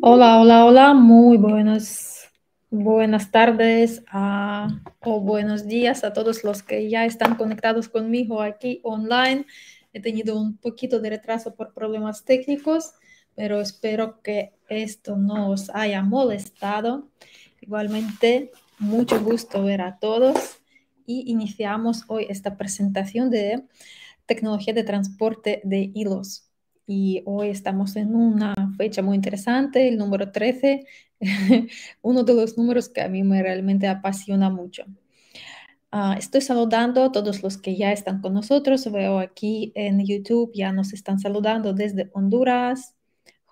Hola, hola, hola. Muy buenas, buenas tardes o buenos días a todos los que ya están conectados conmigo aquí online. He tenido un poquito de retraso por problemas técnicos pero espero que esto no os haya molestado. Igualmente, mucho gusto ver a todos y iniciamos hoy esta presentación de tecnología de transporte de hilos. Y hoy estamos en una fecha muy interesante, el número 13, uno de los números que a mí me realmente apasiona mucho. Ah, estoy saludando a todos los que ya están con nosotros. Veo aquí en YouTube, ya nos están saludando desde Honduras,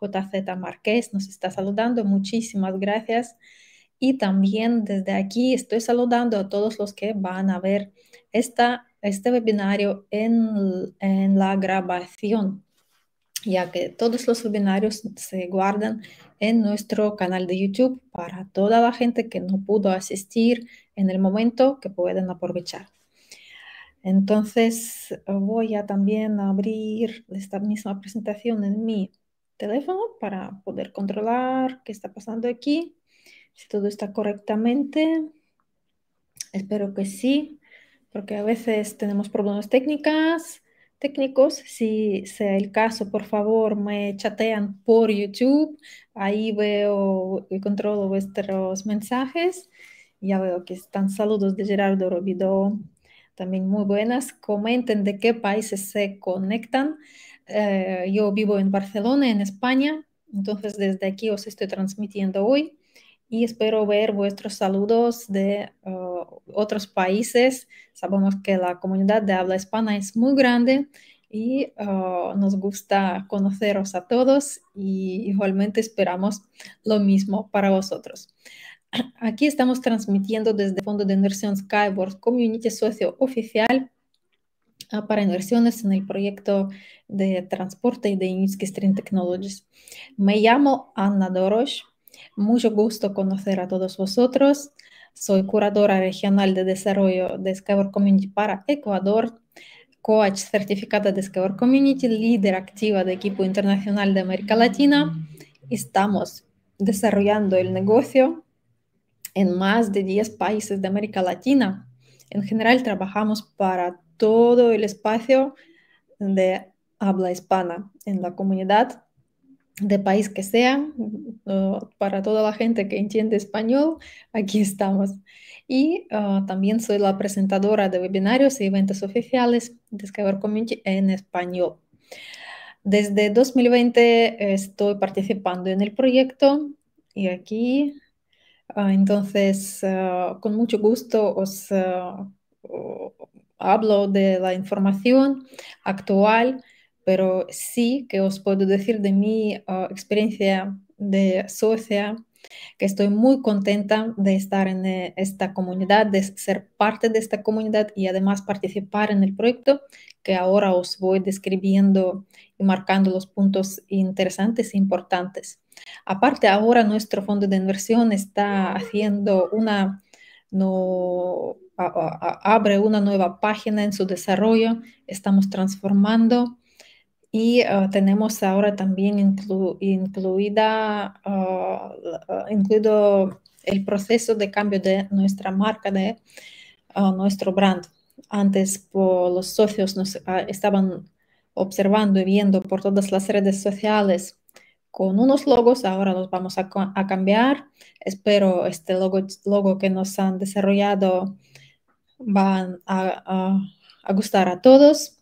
JZ Marqués nos está saludando. Muchísimas gracias. Y también desde aquí estoy saludando a todos los que van a ver esta, este webinario en, en la grabación, ya que todos los webinarios se guardan en nuestro canal de YouTube para toda la gente que no pudo asistir en el momento que pueden aprovechar. Entonces voy a también abrir esta misma presentación en mi teléfono para poder controlar qué está pasando aquí, si todo está correctamente. Espero que sí, porque a veces tenemos problemas técnicas, técnicos. Si sea el caso, por favor, me chatean por YouTube. Ahí veo y controlo vuestros mensajes. Ya veo que están saludos de Gerardo Robidó también muy buenas. Comenten de qué países se conectan. Eh, yo vivo en Barcelona, en España, entonces desde aquí os estoy transmitiendo hoy y espero ver vuestros saludos de eh, otros países. Sabemos que la comunidad de habla hispana es muy grande y eh, nos gusta conoceros a todos y igualmente esperamos lo mismo para vosotros. Aquí estamos transmitiendo desde el Fondo de Inversión Skyward Community Socio Oficial para inversiones en el proyecto de transporte de string Stream Technologies. Me llamo Anna Dorosh. Mucho gusto conocer a todos vosotros. Soy curadora regional de desarrollo de Discover Community para Ecuador, coach certificada de Discover Community, líder activa de equipo internacional de América Latina. Estamos desarrollando el negocio en más de 10 países de América Latina. En general, trabajamos para todo el espacio de habla hispana en la comunidad de país que sea, para toda la gente que entiende español, aquí estamos. Y ah, también soy la presentadora de webinarios y eventos oficiales de Discover Community en español. Desde 2020 estoy participando en el proyecto y aquí, ah, entonces, ah, con mucho gusto os hablo de la información actual, pero sí que os puedo decir de mi eh, experiencia de socia que estoy muy contenta de estar en eh, esta comunidad, de ser parte de esta comunidad y además participar en el proyecto que ahora os voy describiendo y marcando los puntos interesantes e importantes. Aparte, ahora nuestro fondo de inversión está haciendo una no, abre una nueva página en su desarrollo, estamos transformando y eh, tenemos ahora también incluida, ah, ah, incluido el proceso de cambio de nuestra marca, de ah, nuestro brand. Antes los socios nos estaban observando y viendo por todas las redes sociales con unos logos, ahora los vamos a, cambiar. Espero este logo que nos han desarrollado van a, gustar a todos.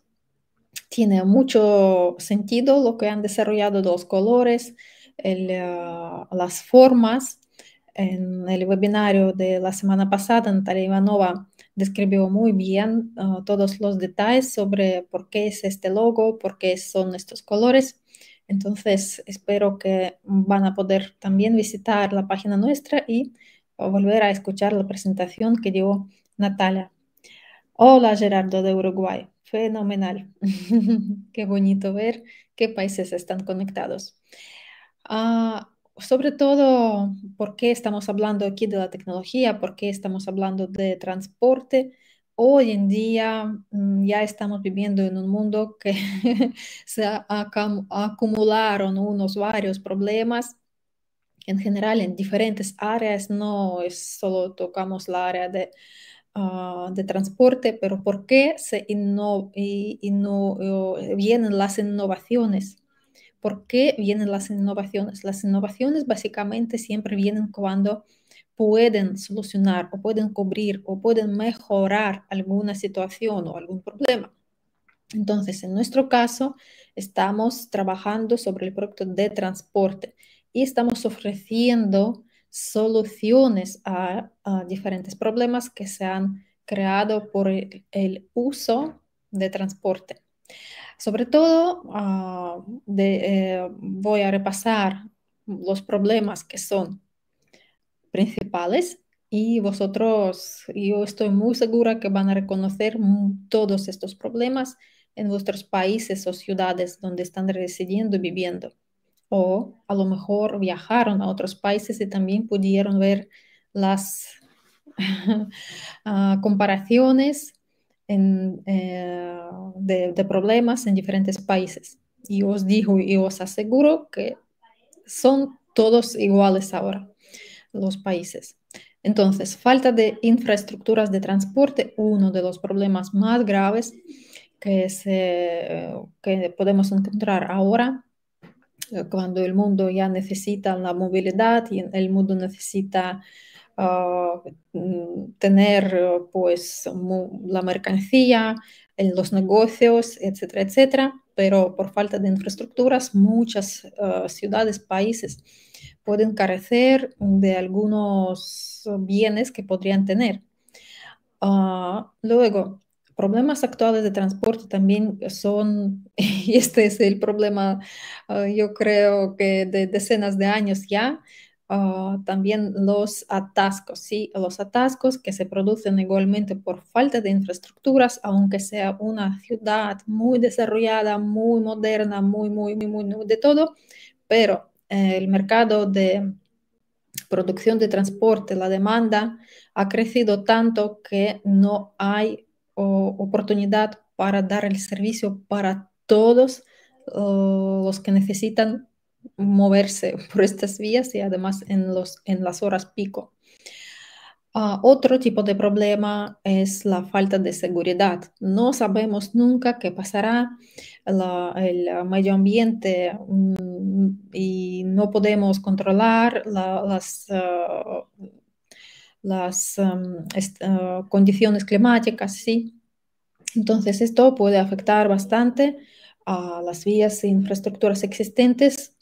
Tiene mucho sentido lo que han desarrollado los colores, ah, las formas. En el webinario de la semana pasada, Natalia Ivanova describió muy bien ah, todos los detalles sobre por qué es este logo, por qué son estos colores. Entonces, espero que van a poder también visitar la página nuestra y ah, volver a escuchar la presentación que dio Natalia. Hola Gerardo de Uruguay. Fenomenal. Qué bonito ver qué países están conectados. Ah, sobre todo, ¿por qué estamos hablando aquí de la tecnología? ¿Por qué estamos hablando de transporte? Hoy en día mm, ya estamos viviendo en un mundo que se acumularon unos varios problemas en general en diferentes áreas, no es solo tocamos la área de Ah, de transporte, pero ¿por qué se inno eh, vienen las innovaciones? ¿Por qué vienen las innovaciones? Las innovaciones básicamente siempre vienen cuando pueden solucionar o pueden cubrir o pueden mejorar alguna situación o algún problema. Entonces, en nuestro caso, estamos trabajando sobre el producto de transporte y estamos ofreciendo soluciones a, diferentes problemas que se han creado por el, uso de transporte. Sobre todo, ah, eh, voy a repasar los problemas que son principales y vosotros, yo estoy muy segura que van a reconocer todos estos problemas en vuestros países o ciudades donde están residiendo y viviendo o a lo mejor viajaron a otros países y también pudieron ver las ah, comparaciones eh, de, problemas en diferentes países. Y os digo y os aseguro que son todos iguales ahora los países. Entonces, falta de infraestructuras de transporte, uno de los problemas más graves que podemos encontrar ahora cuando el mundo ya necesita la movilidad y el mundo necesita ah, mm, tener pues la mercancía en los negocios, etcétera, etcétera, pero por falta de infraestructuras muchas ah, ciudades, países pueden carecer de algunos bienes que podrían tener. Ah, luego, problemas actuales de transporte también son, y este es el problema, ah, yo creo que de decenas de años ya, ah, también los atascos, ¿sí? Los atascos que se producen igualmente por falta de infraestructuras, aunque sea una ciudad muy desarrollada, muy moderna, muy, muy, muy, muy, de todo, pero eh, el mercado de producción de transporte, la demanda ha crecido tanto que no hay o, oportunidad para dar el servicio para todos los que necesitan moverse por estas vías y además en, los, en las horas pico. Ah, otro tipo de problema es la falta de seguridad. No sabemos nunca qué pasará el medio ambiente mm, y no podemos controlar las... Ah, las em, eh, condiciones climáticas, ¿sí? Entonces esto puede afectar bastante a las vías e infraestructuras existentes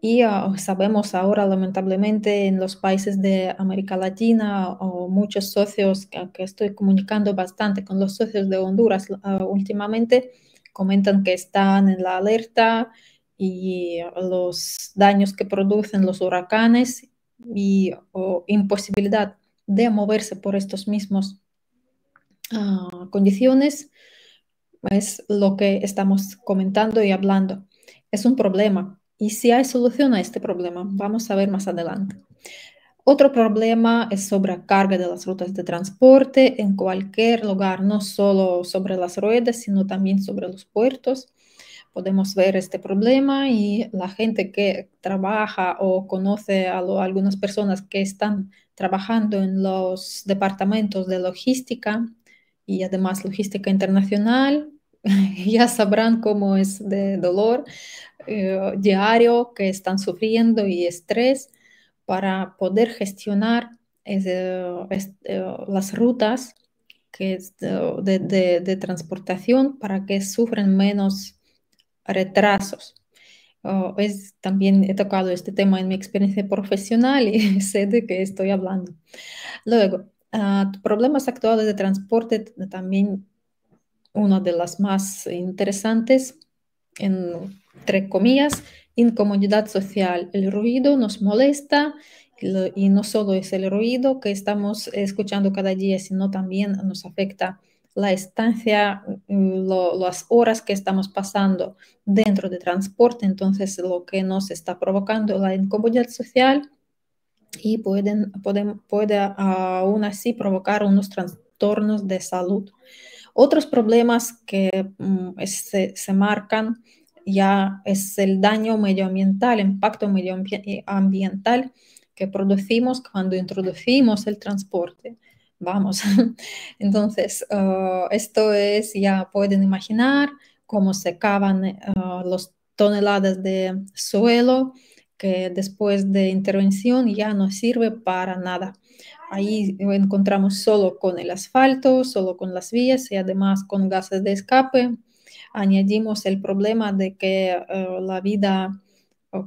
y eh, sabemos ahora lamentablemente en los países de América Latina o muchos socios que, estoy comunicando bastante con los socios de Honduras eh, últimamente comentan que están en la alerta y los daños que producen los huracanes y imposibilidad de moverse por estos mismos ah, condiciones es lo que estamos comentando y hablando. Es un problema. Y si hay solución a este problema, vamos a ver más adelante. Otro problema es sobrecarga de las rutas de transporte en cualquier lugar, no solo sobre las ruedas, sino también sobre los puertos. Podemos ver este problema y la gente que trabaja o conoce a algunas personas que están trabajando en los departamentos de logística y además logística internacional, ya sabrán cómo es de dolor eh, diario que están sufriendo y estrés para poder gestionar eh, eh, las rutas que de, de, transportación para que sufren menos retrasos. Oh, es, también he tocado este tema en mi experiencia profesional y sé de qué estoy hablando. Luego, ah, problemas actuales de transporte, también una de las más interesantes, en, entre comillas, incomodidad social. El ruido nos molesta y no solo es el ruido que estamos escuchando cada día, sino también nos afecta la estancia, mm, las horas que estamos pasando dentro de transporte, entonces lo que nos está provocando la incomodidad social y pueden, puede aún así provocar unos trastornos de salud. Otros problemas que mm, se, se, marcan ya es el daño medioambiental, impacto medioambiental eh, que producimos cuando introducimos el transporte vamos. Entonces, ah, esto es, ya pueden imaginar cómo se cavan ah, las toneladas de suelo que después de intervención ya no sirve para nada. Ahí encontramos solo con el asfalto, solo con las vías y además con gases de escape. Añadimos el problema de que ah, la vida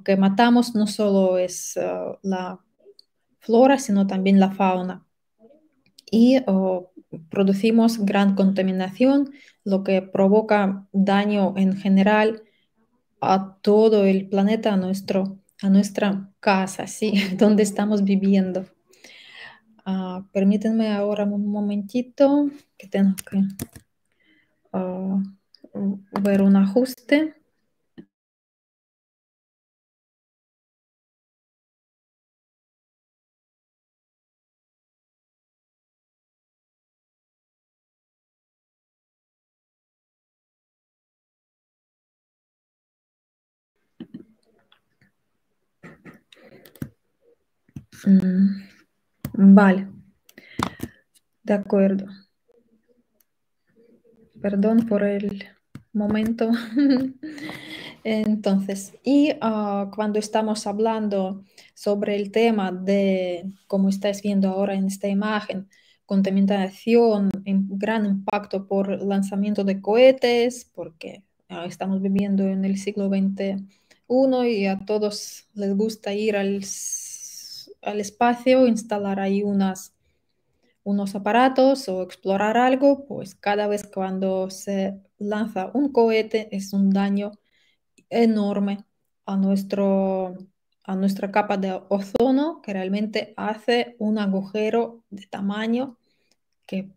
que matamos no solo es la flora, sino también la fauna y producimos gran contaminación, lo que provoca daño en general a todo el planeta, a, nuestra casa, ¿sí? donde estamos viviendo. Ah, permítanme ahora un momentito que tengo que ah, ver un ajuste. Mm, vale. De acuerdo. Perdón por el momento. Entonces, y ah, cuando estamos hablando sobre el tema de, como estáis viendo ahora en esta imagen, contaminación, gran impacto por lanzamiento de cohetes, porque ah, estamos viviendo en el siglo XXI y a todos les gusta ir al al espacio, instalar ahí unos aparatos o explorar algo, pues cada vez cuando se lanza un cohete es un daño enorme a, nuestro, a nuestra capa de ozono que realmente hace un agujero de tamaño que,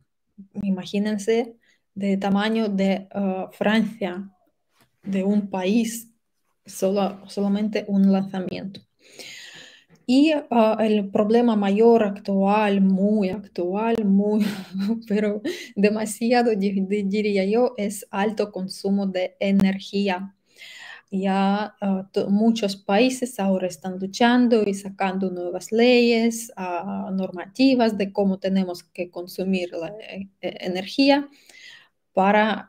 imagínense, de tamaño de eh, Francia, de un país, solo, solamente un lanzamiento. Y ah, el problema mayor actual, muy actual, muy, pero demasiado diría yo, es alto consumo de energía. Ya ah, muchos países ahora están luchando y sacando nuevas leyes, ah, normativas de cómo tenemos que consumir la eh, eh, energía para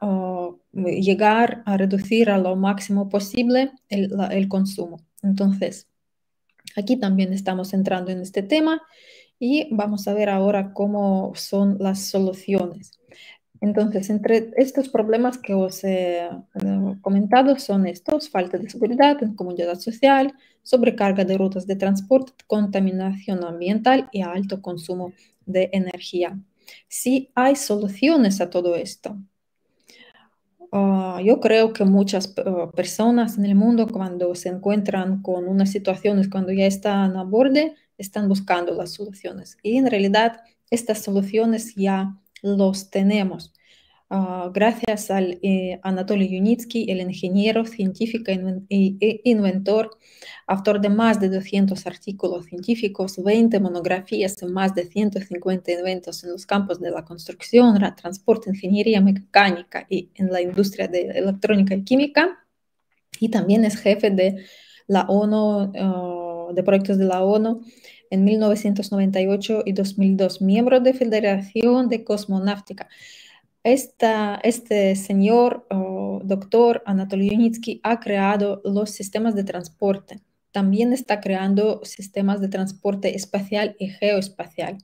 llegar a reducir a lo máximo posible el, el consumo. Entonces, Aquí también estamos entrando en este tema y vamos a ver ahora cómo son las soluciones. Entonces, entre estos problemas que os he eh, comentado son estos, falta de seguridad en comunidad social, sobrecarga de rutas de transporte, contaminación ambiental y alto consumo de energía. Si sí hay soluciones a todo esto, Ah, yo creo que muchas ah, personas en el mundo cuando se encuentran con unas situaciones, cuando ya están a borde, están buscando las soluciones. Y en realidad estas soluciones ya los tenemos gracias al eh, Anatoly Yunitsky, el ingeniero, científico e inventor, autor de más de 200 artículos científicos, 20 monografías y más de 150 inventos en los campos de la construcción, transporte, ingeniería mecánica y en la industria de electrónica y química. Y también es jefe de la ONU, ah, de proyectos de la ONU en 1998 y 2002, miembro de Federación de Cosmonáutica este señor doctor Anatoly Yunitsky ha creado los sistemas de transporte. También está creando sistemas de transporte espacial y geoespacial.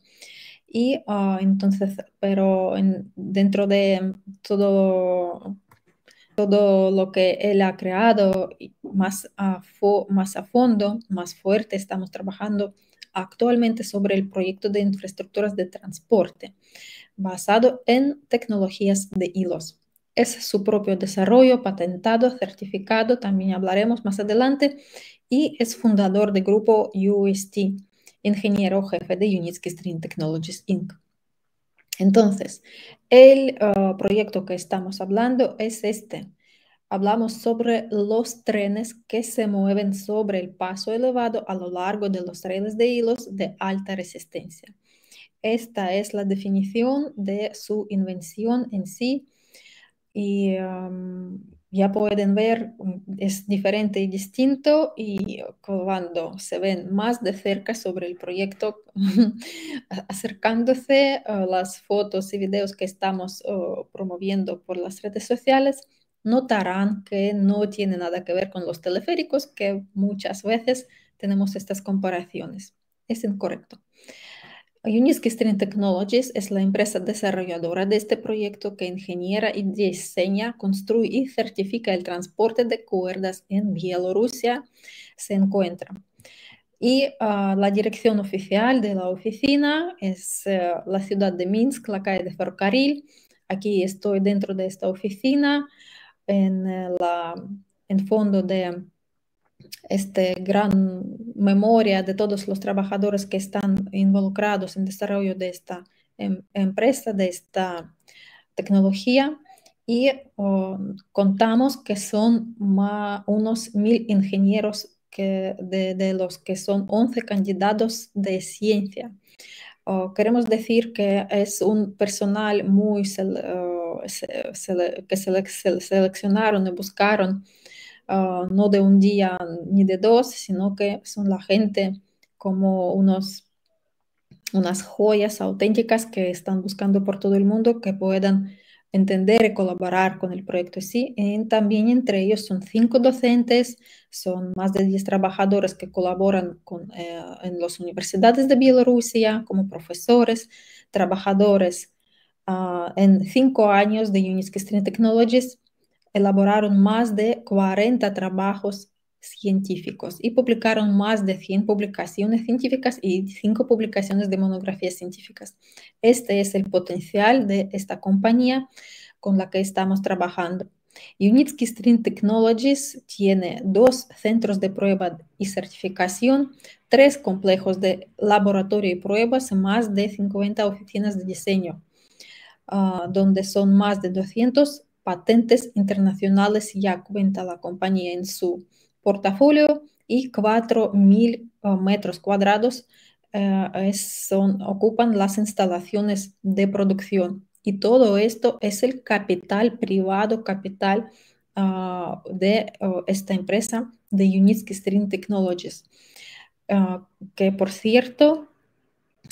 Y ah, entonces, pero dentro de todo, todo lo que él ha creado más a, más a fondo, más fuerte, estamos trabajando actualmente sobre el proyecto de infraestructuras de transporte basado en tecnologías de hilos. Es su propio desarrollo, patentado, certificado, también hablaremos más adelante, y es fundador del grupo UST, ingeniero jefe de Unitsky Stream Technologies Inc. Entonces, el uh, proyecto que estamos hablando es este. Hablamos sobre los trenes que se mueven sobre el paso elevado a lo largo de los trenes de hilos de alta resistencia. Esta es la definición de su invención en sí y ya pueden ver, mm, es diferente y distinto y cuando se ven más de cerca sobre el proyecto, acercándose a eh, las fotos y videos que estamos oh, promoviendo por las redes sociales, notarán que no tiene nada que ver con los teleféricos, que muchas veces tenemos estas comparaciones. Es incorrecto. Unisky String Technologies es la empresa desarrolladora de este proyecto que ingeniera y diseña, construye y certifica el transporte de cuerdas en Bielorrusia. Se encuentra. Y ah, la dirección oficial de la oficina es eh, la ciudad de Minsk, la calle de Ferrocarril. Aquí estoy dentro de esta oficina, en el eh, en fondo de este gran memoria de todos los trabajadores que están involucrados en el desarrollo de esta em, empresa, de esta tecnología. Y oh, contamos que son unos mil ingenieros de, los que son 11 candidatos de ciencia. Oh, queremos decir que es un personal muy oh, que seleccionaron y buscaron Ah, no de un día ni de dos, sino que son la gente como unos, unas joyas auténticas que están buscando por todo el mundo que puedan entender y colaborar con el proyecto. Sí, también entre ellos son cinco docentes, son más de diez trabajadores que colaboran eh, en las universidades de Bielorrusia como profesores, trabajadores ah, en cinco años de Stream Technologies elaboraron más de 40 trabajos científicos y publicaron más de 100 publicaciones científicas y 5 publicaciones de monografías científicas. Este es el potencial de esta compañía con la que estamos trabajando. Unitsky Stream Technologies tiene dos centros de prueba y certificación, tres complejos de laboratorio y pruebas, más de 50 oficinas de diseño, ah, donde son más de 200 patentes internacionales ya cuenta la compañía en su portafolio y 4.000 eh, metros cuadrados eh, ocupan las instalaciones de producción. Y todo esto es el capital privado, capital ah, de eh, esta empresa de Unitsky Stream Technologies, que por cierto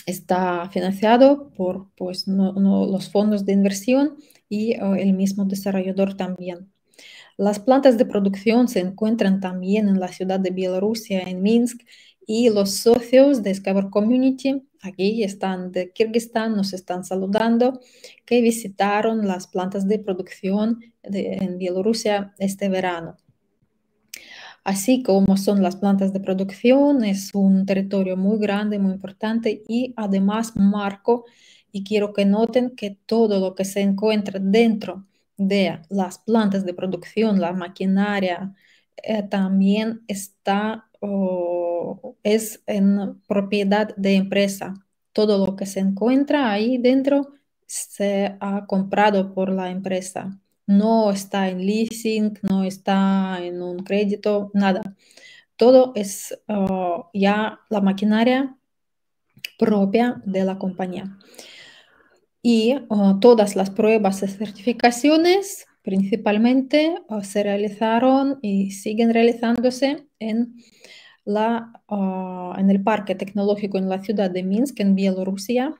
está financiado por pues, los fondos de inversión y el mismo desarrollador también. Las plantas de producción se encuentran también en la ciudad de Bielorrusia, en Minsk, y los socios de discover Community, aquí están de Kirguistán, nos están saludando, que visitaron las plantas de producción de, en Bielorrusia este verano. Así como son las plantas de producción, es un territorio muy grande, muy importante y además marco y quiero que noten que todo lo que se encuentra dentro de las plantas de producción, la maquinaria, eh, también está oh, es en propiedad de empresa. Todo lo que se encuentra ahí dentro se ha comprado por la empresa. No está en leasing, no está en un crédito, nada. Todo es oh, ya la maquinaria propia de la compañía y ah, todas las pruebas y certificaciones principalmente ah, se realizaron y siguen realizándose en, la, ah, en el Parque Tecnológico en la ciudad de Minsk, en Bielorrusia.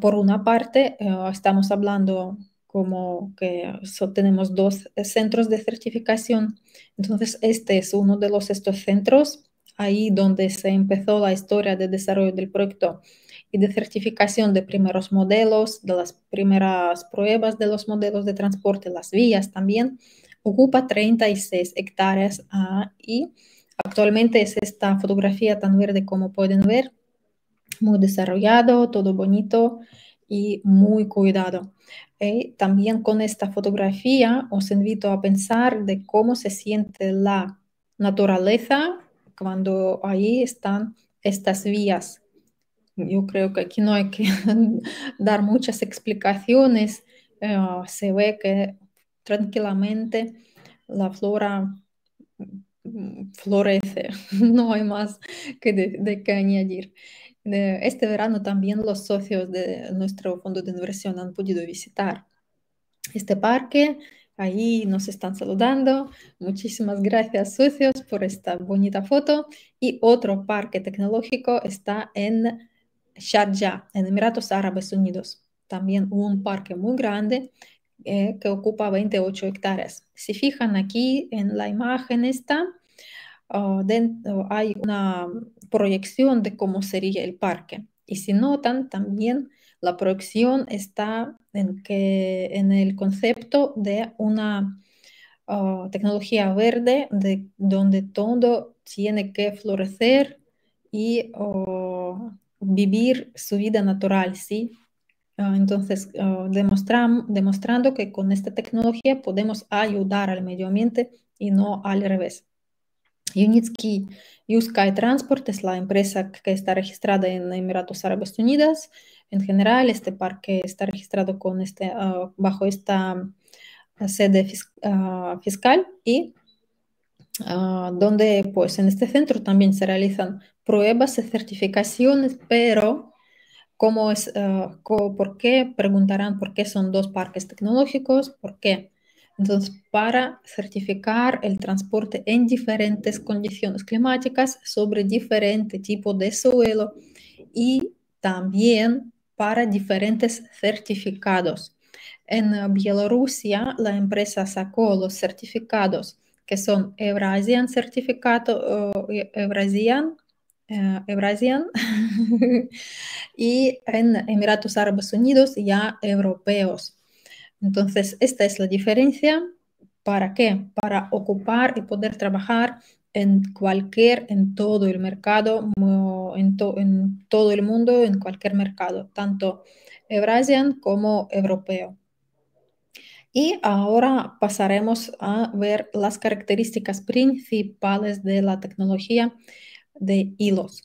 por una parte, estamos hablando como que tenemos dos centros de certificación, entonces este es uno de los estos centros, ahí donde se empezó la historia de desarrollo del proyecto y de certificación de primeros modelos, de las primeras pruebas de los modelos de transporte, las vías también, ocupa 36 hectáreas ah, y actualmente es esta fotografía tan verde como pueden ver, muy desarrollado, todo bonito y muy cuidado. Eh, también con esta fotografía os invito a pensar de cómo se siente la naturaleza cuando ahí están estas vías yo creo que aquí no hay que dar muchas explicaciones. Eh, se ve que tranquilamente la flora mm, florece, no hay más que de, que añadir. este verano también los socios de nuestro fondo de inversión han podido visitar este parque. Ahí nos están saludando. Muchísimas gracias, socios, por esta bonita foto. Y otro parque tecnológico está en Sharjah, en Emiratos Árabes Unidos. También un parque muy grande eh, que ocupa 28 hectáreas. Si fijan aquí en la imagen esta, ah, hay una proyección de cómo sería el parque. Y si notan, también la proyección está en, que, en el concepto de una ah, tecnología verde de, donde todo tiene que florecer y ah, vivir su vida natural, ¿sí? Ah, entonces, ah, demostrando que con esta tecnología podemos ayudar al medio ambiente y no al revés. Unitsky Sky Transport es la empresa que está registrada en Emiratos Árabes Unidos. En general, este parque está registrado con este, ah, bajo esta sede fiscal y donde pues en este centro también se realizan pruebas y eh, certificaciones, pero ¿cómo es, eh, ¿por qué? Preguntarán por qué son dos parques tecnológicos, ¿por qué? Entonces, para certificar el transporte en diferentes condiciones climáticas sobre diferente tipo de suelo y también para diferentes certificados. En eh, Bielorrusia, la empresa sacó los certificados que son Eurasian Certificado, Eurasian eh, Eurasian y en Emiratos Árabes Unidos ya europeos. Entonces, esta es la diferencia. ¿Para qué? Para ocupar y poder trabajar en cualquier, en todo el mercado, en, todo el mundo, en cualquier mercado, tanto Eurasian como europeo. Y ahora pasaremos a ver las características principales de la tecnología de hilos.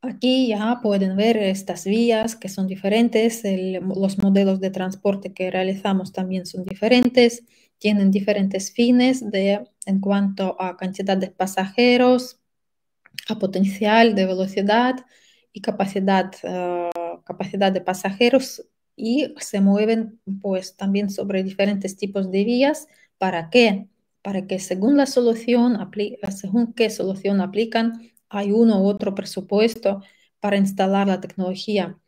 Aquí ya pueden ver estas vías que son diferentes, los modelos de transporte que realizamos también son diferentes, tienen diferentes fines de, en cuanto a cantidad de pasajeros, a potencial de velocidad y capacidad, ah, capacidad de pasajeros y se mueven pues también sobre diferentes tipos de vías para que para que según la solución, según qué solución aplican, hay uno u otro presupuesto para instalar la tecnología.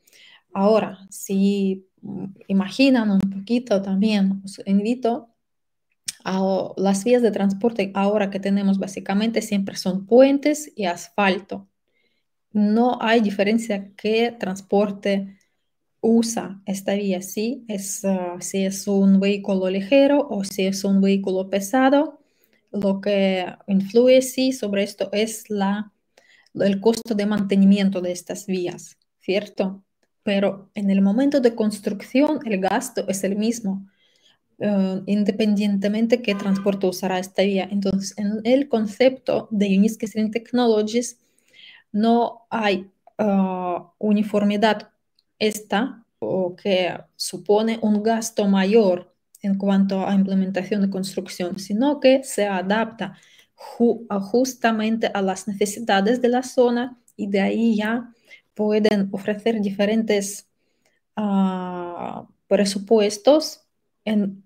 Ahora, si mm, imaginan un poquito también, os invito a las vías de transporte ahora que tenemos básicamente siempre son puentes y asfalto. No hay diferencia que transporte usa esta vía, si es, ah, si es un vehículo ligero o si es un vehículo pesado. Lo que influye, sí, sobre esto es la, el costo de mantenimiento de estas vías, ¿cierto? Pero en el momento de construcción el gasto es el mismo, eh, independientemente qué transporte usará esta vía. Entonces, en el concepto de Unique Technologies no hay ah, uniformidad esta o que supone un gasto mayor en cuanto a implementación de construcción, sino que se adapta justamente a las necesidades de la zona y de ahí ya pueden ofrecer diferentes ah, presupuestos en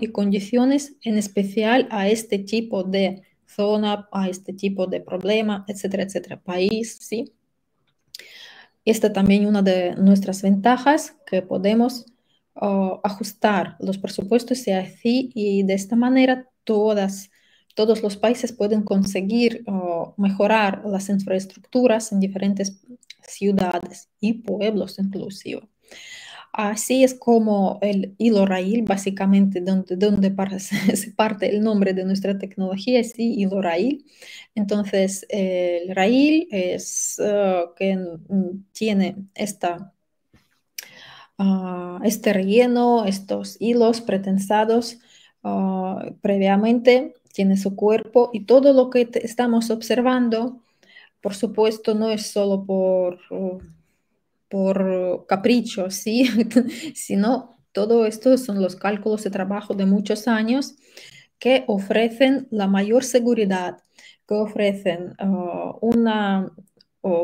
y condiciones en especial a este tipo de zona, a este tipo de problema, etcétera, etcétera, país, ¿sí? Esta también una de nuestras ventajas que podemos ajustar los presupuestos y así y de esta manera todos los países pueden conseguir mejorar las infraestructuras en diferentes ciudades y pueblos inclusivos. Así es como el hilo raíl, básicamente donde, donde se parte el nombre de nuestra tecnología, sí, hilo raíl. Entonces, el raíl es ah, que tiene esta, ah, este relleno, estos hilos pretensados ah, previamente, tiene su cuerpo y todo lo que estamos observando, por supuesto, no es solo por oh, por capricho, ¿sí? sino todo esto son los cálculos de trabajo de muchos años que ofrecen la mayor seguridad, que ofrecen ah, una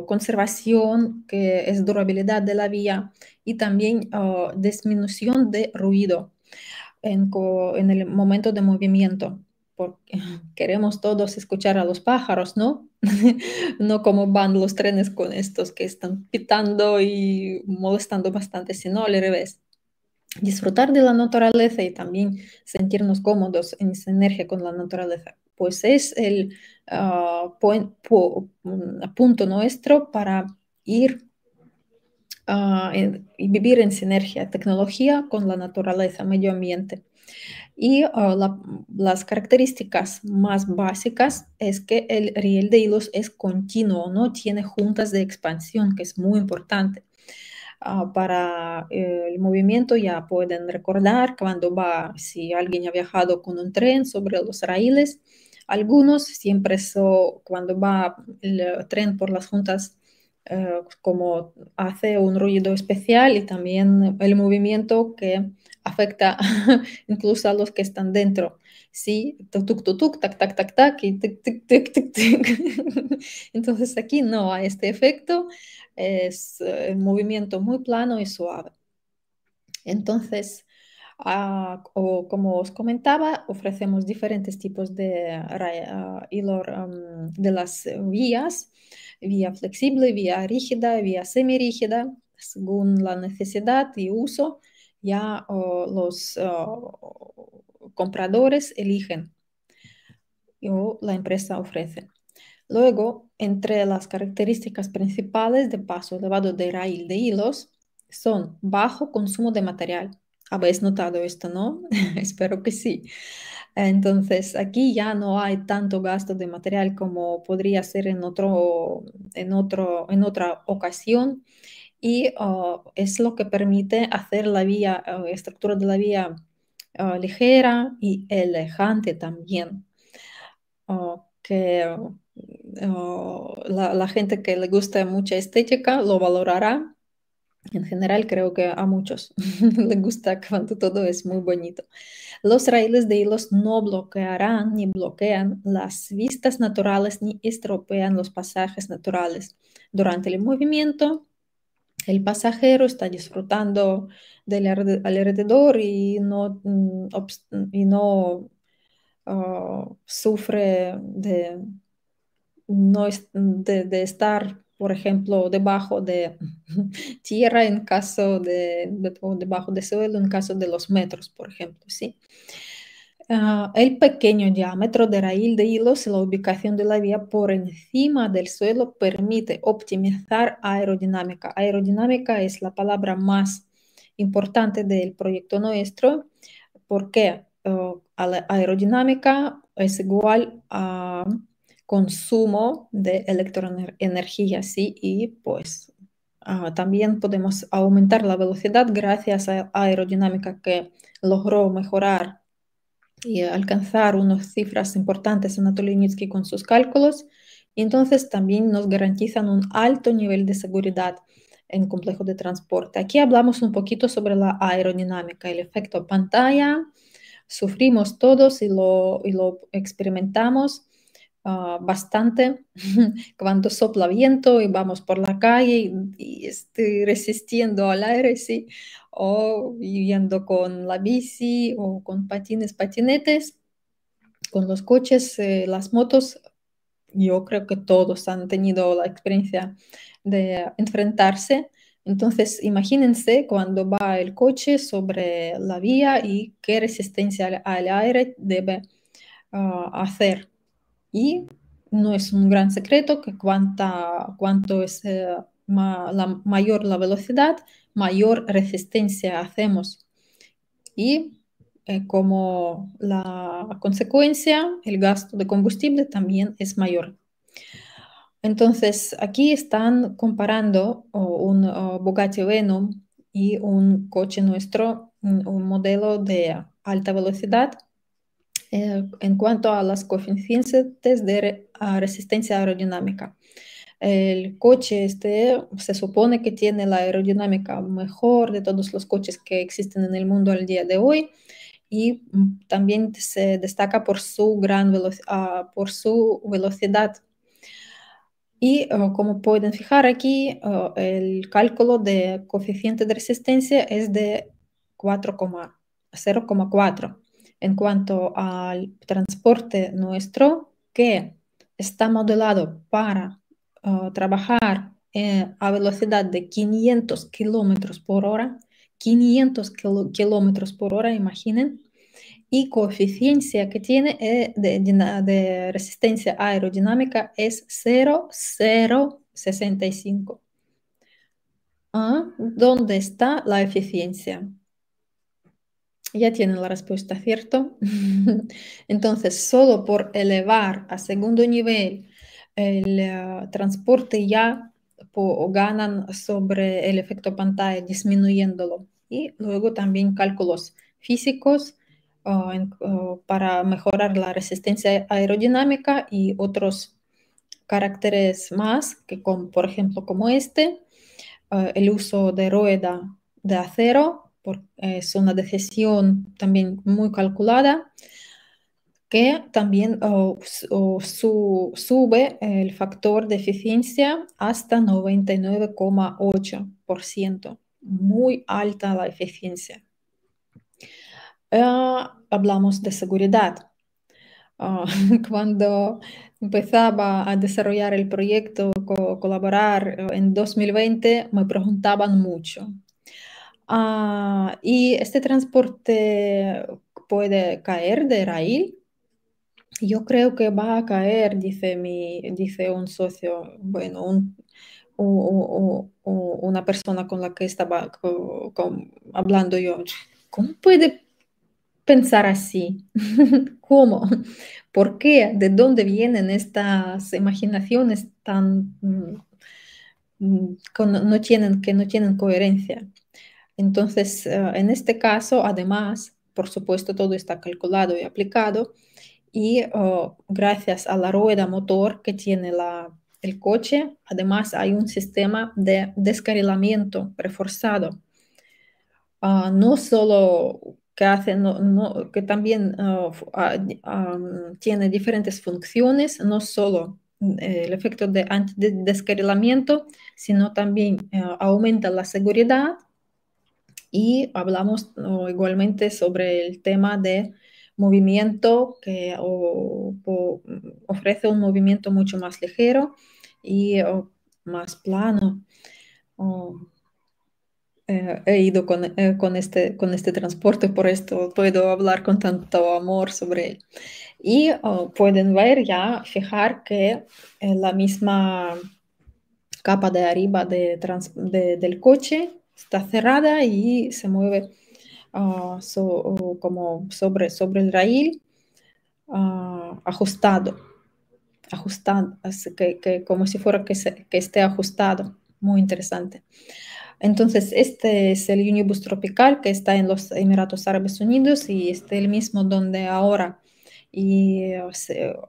conservación que es durabilidad de la vía y también ah, disminución de ruido en el momento de movimiento porque queremos todos escuchar a los pájaros, ¿no? no como van los trenes con estos que están pitando y molestando bastante, sino al revés. Disfrutar de la naturaleza y también sentirnos cómodos en sinergia con la naturaleza, pues es el ah, mm, punto nuestro para ir ah, y vivir en sinergia, tecnología con la naturaleza, medio ambiente. Y ah, las características más básicas es que el riel de hilos es continuo, no tiene juntas de expansión, que es muy importante. Ah, para eh, el movimiento ya pueden recordar cuando va, si alguien ha viajado con un tren sobre los raíles, algunos siempre so, cuando va el tren por las juntas eh, como hace un ruido especial y también el movimiento que afecta incluso a los que están dentro. Sí, tuk tuk tuk, y Entonces aquí no hay este efecto, es eh, un movimiento muy plano y suave. Entonces, Ah, o como os comentaba, ofrecemos diferentes tipos de ah, hilos de las vías, vía flexible, vía rígida, vía semirígida, según la necesidad y uso, ya los compradores eligen o la empresa ofrece. Luego, entre las características principales de paso elevado de rail de hilos son bajo consumo de material, ¿Habéis notado esto, no? Espero que sí. Entonces, aquí ya no hay tanto gasto de material como podría ser en, otro, en, otro, en otra ocasión y ah, es lo que permite hacer la vía, ah, estructura de la vía ah, ligera y elegante también. que la, la gente que le gusta mucha estética lo valorará en general, creo que a muchos les gusta cuando todo es muy bonito. Los raíles de hilos no bloquearán ni bloquean las vistas naturales ni estropean los pasajes naturales. Durante el movimiento, el pasajero está disfrutando del alrededor y no, mm, no ah, sufre de, no, de estar por ejemplo, debajo de tierra en caso de, debajo de suelo en caso de los metros, por ejemplo, ¿sí? Ah, el pequeño diámetro de raíz de hilos y la ubicación de la vía por encima del suelo permite optimizar aerodinámica. Aerodinámica es la palabra más importante del proyecto nuestro porque ah, aerodinámica es igual a consumo de electroenergía, sí, y pues ah, también podemos aumentar la velocidad gracias a aerodinámica que logró mejorar y alcanzar unas cifras importantes en Atolinitsky con sus cálculos. Entonces también nos garantizan un alto nivel de seguridad en complejo de transporte. Aquí hablamos un poquito sobre la aerodinámica, el efecto pantalla. Sufrimos todos y lo experimentamos. Ah, bastante cuando sopla viento y vamos por la calle y, estoy resistiendo al aire, sí, o viviendo con la bici o con patines, patinetes, con los coches, eh, las motos. Yo creo que todos han tenido la experiencia de enfrentarse entonces, imagínense cuando va el coche sobre la vía y qué resistencia al, aire debe ah, hacer. Y no es un gran secreto que cuanto es eh, mayor la velocidad, mayor resistencia hacemos. Y eh, como la consecuencia, el gasto de combustible también es mayor. Entonces, aquí están comparando un Bugatti Venom y un coche nuestro, un modelo de alta velocidad eh, en cuanto a las coeficientes de resistencia aerodinámica. El coche este se supone que tiene la aerodinámica mejor de todos los coches que existen en el mundo al día de hoy y mm, también se destaca por su gran ah, velocidad. Y eh, como pueden fijar aquí, eh, el cálculo de coeficiente de resistencia es de 0,4% en cuanto al transporte nuestro que está modelado para uh, trabajar a velocidad de 500 kilómetros por hora, 500 kilómetros por hora, imaginen, y coeficiencia que tiene eh, de, resistencia aerodinámica es 0,065. Ah, ¿Dónde está la eficiencia? ya tienen la respuesta, ¿cierto? Entonces, solo por elevar a segundo nivel el eh, transporte ya ganan sobre el efecto pantalla, disminuyéndolo. Y luego también cálculos físicos ah, ah, para mejorar la resistencia aerodinámica y otros caracteres más, que por ejemplo como este, ah, el uso de rueda de acero es eh, una decisión también muy calculada, que también sube el factor de eficiencia hasta 99,8%. Muy alta la eficiencia. Ah, hablamos de seguridad. Ah, cuando empezaba a desarrollar el proyecto, colaborar eh, en 2020, me preguntaban mucho Ah, y este transporte puede caer de raíz. Yo creo que va a caer, dice, mi, dice un socio, bueno, o, una persona con la que estaba hablando yo. ¿Cómo puede pensar así? ¿Cómo? ¿Por qué? ¿De dónde vienen estas imaginaciones tan... Mm, mm, no tienen, que no tienen coherencia? Entonces, eh, en este caso, además, por supuesto, todo está calculado y aplicado. Y oh, gracias a la rueda motor que tiene el coche, además hay un sistema de descarrilamiento reforzado. Ah, no solo que, hace, que también oh, ah, ah, mm, tiene diferentes funciones, no solo mm, eh, el efecto de, de descarrilamiento, sino también eh, aumenta la seguridad y hablamos igualmente sobre el tema de movimiento que ofrece un movimiento mucho más ligero y más plano. Eh, he ido eh, con, este, con este transporte, por esto puedo hablar con tanto amor sobre él. Y pueden ver ya, fijar que la misma capa de arriba del coche está cerrada y se mueve ah, como sobre, sobre el raíl ah, ajustado, ajustado, así que, como si fuera que, que, esté ajustado, muy interesante. Entonces, este es el Unibus tropical que está en los Emiratos Árabes Unidos y es este el mismo donde ahora y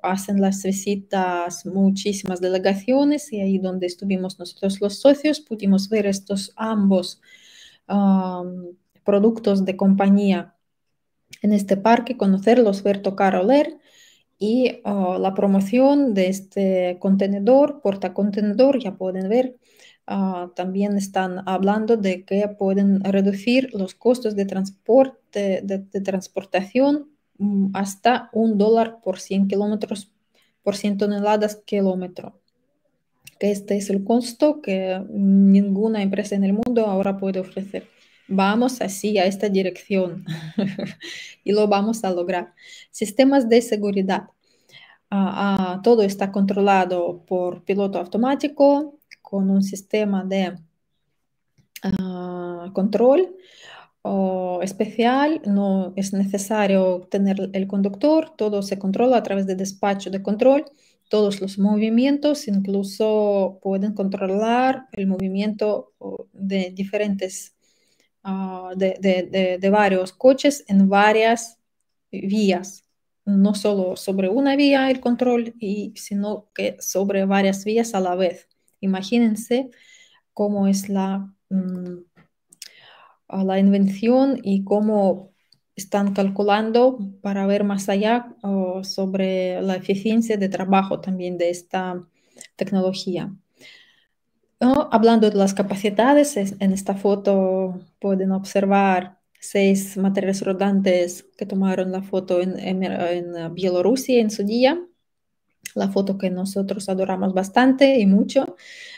hacen las visitas muchísimas delegaciones y ahí donde estuvimos nosotros los socios pudimos ver estos ambos productos de compañía en este parque, conocerlos, ver, tocar, oler y ah, la promoción de este contenedor, portacontenedor, ya pueden ver. Ah, también están hablando de que pueden reducir los costos de transporte, de transportación Mm, hasta un dólar por 100 kilómetros por 100 toneladas kilómetro. Que este es el costo que ninguna empresa en el mundo ahora puede ofrecer. Vamos así a esta dirección y lo vamos a lograr. Sistemas de seguridad. Ah, ah, todo está controlado por piloto automático con un sistema de ah, control especial, no es necesario tener el conductor, todo se controla a través de despacho de control, todos los movimientos, incluso pueden controlar el movimiento de diferentes, ah, de, varios coches en varias vías, no solo sobre una vía el control, y, sino que sobre varias vías a la vez. Imagínense cómo es la... Mm, la invención y cómo están calculando para ver más allá sobre la eficiencia de trabajo también de esta tecnología. hablando de las capacidades, en esta foto pueden observar seis materiales rodantes que tomaron la foto en, en Bielorrusia en su día, la foto que nosotros adoramos bastante y mucho.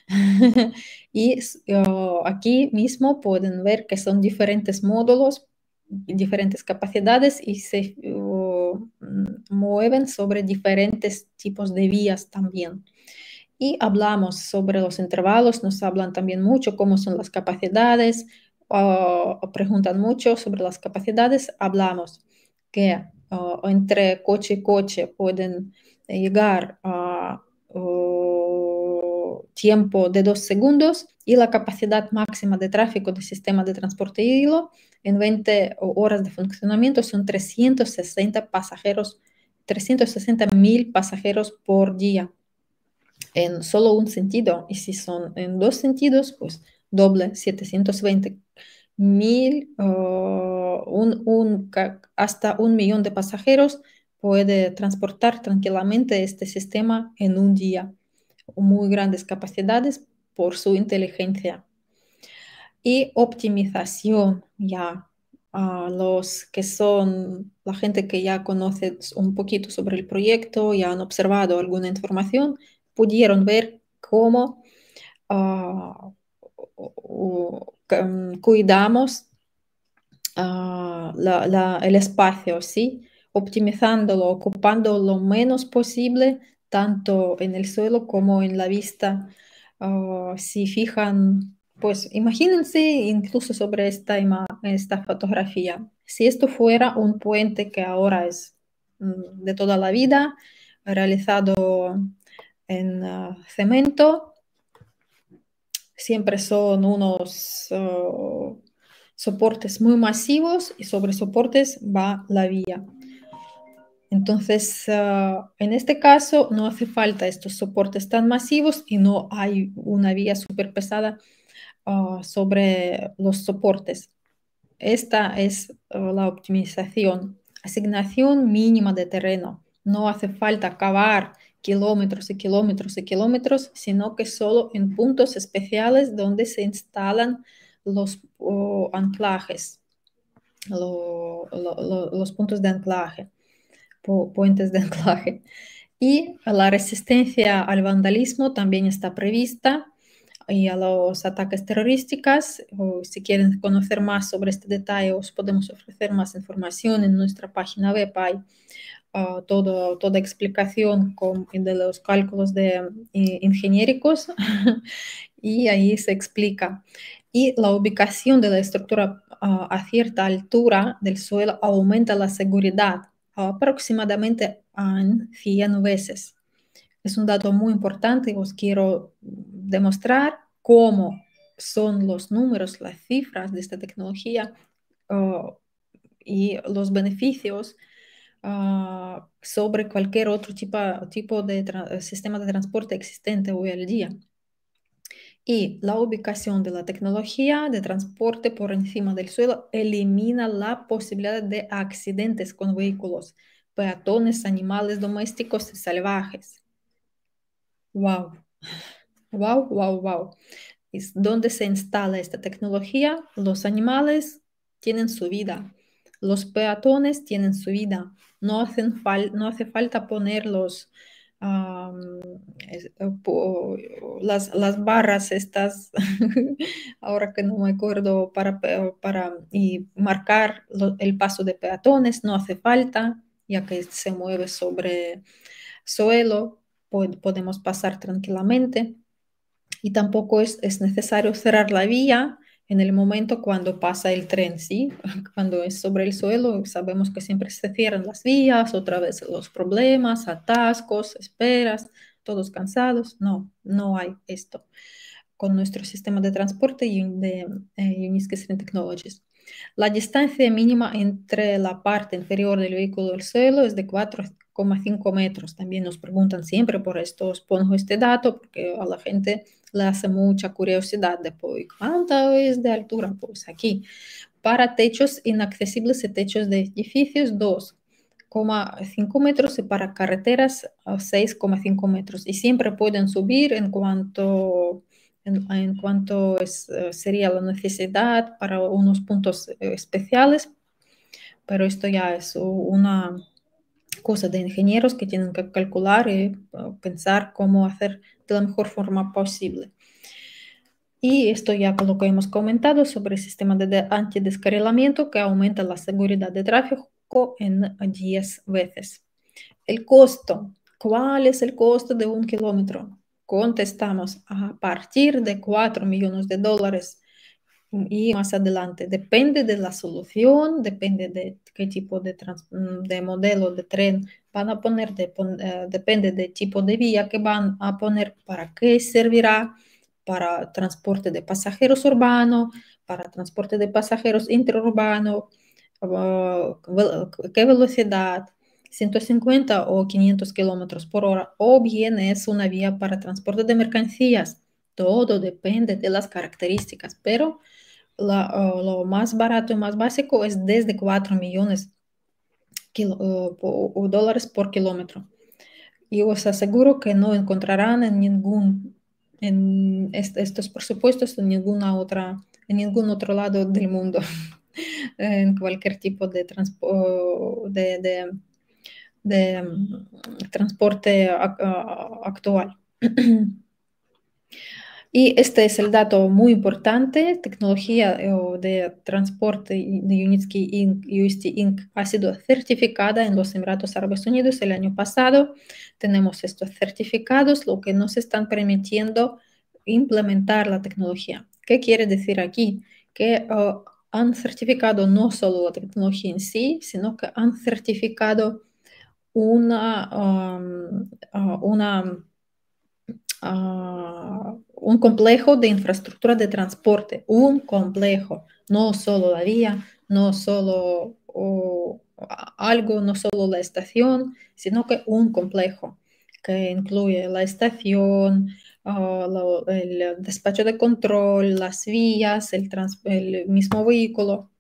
y oh, aquí mismo pueden ver que son diferentes módulos, diferentes capacidades y se oh, mm, mueven sobre diferentes tipos de vías también. Y hablamos sobre los intervalos, nos hablan también mucho cómo son las capacidades, preguntan mucho sobre las capacidades, hablamos que oh, entre coche y coche pueden eh, llegar a tiempo de dos segundos y la capacidad máxima de tráfico del sistema de transporte hilo en 20 horas de funcionamiento son 360 pasajeros, 360 mil pasajeros por día en solo un sentido. Y si son en dos sentidos, pues doble 720 mil, hasta un millón de pasajeros puede transportar tranquilamente este sistema en un día muy grandes capacidades por su inteligencia. Y optimización, ya los que son la gente que ya conoce un poquito sobre el proyecto, ya han observado alguna información, pudieron ver cómo ah, um, cuidamos ah, el espacio, ¿sí? optimizándolo, ocupando lo menos posible tanto en el suelo como en la vista. Ah, si fijan, pues imagínense incluso sobre esta, esta fotografía. Si esto fuera un puente que ahora es mm, de toda la vida, realizado en ah, cemento, siempre son unos ah, soportes muy masivos y sobre soportes va la vía. Entonces, ah, en este caso no hace falta estos soportes tan masivos y no hay una vía súper pesada ah, sobre los soportes. Esta es ah, la optimización, asignación mínima de terreno. No hace falta cavar kilómetros y kilómetros y kilómetros, sino que solo en puntos especiales donde se instalan los oh, anclajes, los puntos de anclaje puentes de anclaje. Y la resistencia al vandalismo también está prevista y a los ataques terrorísticos. si quieren conocer más sobre este detalle, os podemos ofrecer más información en nuestra página web. Hay ah, todo, toda explicación con, de los cálculos de, eh, ingeniericos y ahí se explica. Y la ubicación de la estructura ah, a cierta altura del suelo aumenta la seguridad Ah, aproximadamente ah, en 100 veces. Es un dato muy importante, y os quiero demostrar cómo son los números, las cifras de esta tecnología ah, y los beneficios sobre cualquier otro tipo, tipo de sistema de transporte existente hoy al día y la ubicación de la tecnología de transporte por encima del suelo elimina la posibilidad de accidentes con vehículos, peatones, animales domésticos y salvajes. Wow, wow, wow, wow. donde se instala esta tecnología, los animales tienen su vida, los peatones tienen su vida. No, no hace falta ponerlos las, barras estas, ahora que no me acuerdo, para, para marcar el paso de peatones, no hace falta, ya que se mueve sobre suelo, podemos pasar tranquilamente. Y tampoco es necesario cerrar la vía en el momento cuando pasa el tren, ¿sí? Cuando es sobre el suelo, sabemos que siempre se cierran las vías, otra vez los problemas, atascos, esperas, todos cansados. No, no hay esto con nuestro sistema de transporte de eh, Technologies. La distancia mínima entre la parte inferior del vehículo y el suelo es de 4,5 metros. También nos preguntan siempre por esto, os pongo este dato porque a la gente le hace mucha curiosidad de ¿cuánto es de altura? Pues aquí. Para techos inaccesibles y techos de edificios, 2,5 metros y para carreteras 6,5 metros. Y siempre pueden subir en cuanto en, cuanto es, eh, sería la necesidad para unos puntos eh, especiales, pero esto ya es una cosas de ingenieros que tienen que calcular y eh, pensar cómo hacer de la mejor forma posible. Y esto ya lo que hemos comentado sobre el sistema de antidescarrilamiento que aumenta la seguridad de tráfico en 10 veces. El costo. ¿Cuál es el costo de un kilómetro? Contestamos a partir de 4 millones de dólares y más adelante. Depende de la solución, depende de qué tipo de, mm, modelo de tren van a poner, eh, depende del tipo de vía que van a poner, para qué servirá, para transporte de pasajeros urbano, para transporte de pasajeros interurbano, qué velocidad, 150 o 500 kilómetros por hora, o bien es una vía para transporte de mercancías. Todo depende de las características, pero lo más barato y más básico es desde 4 millones de dólares por kilómetro. Y os aseguro que no encontrarán en ningún en estos presupuestos en ninguna otra en ningún otro lado del mundo en cualquier tipo de, de, mm, transporte ah, actual. Y este es el dato muy importante. Tecnología eh, de transporte de Unitsky Inc. UST Inc. ha sido certificada en los Emiratos Árabes Unidos el año pasado. Tenemos estos certificados, lo que nos están permitiendo implementar la tecnología. ¿Qué quiere decir aquí? Que oh, han certificado no solo la tecnología en sí, sino que han certificado una, um, ah, una un complejo de infraestructura de transporte, un complejo, no solo la vía, no solo algo, no solo la estación, sino que un complejo que incluye la estación, ah, el despacho de control, las vías, el, el mismo vehículo,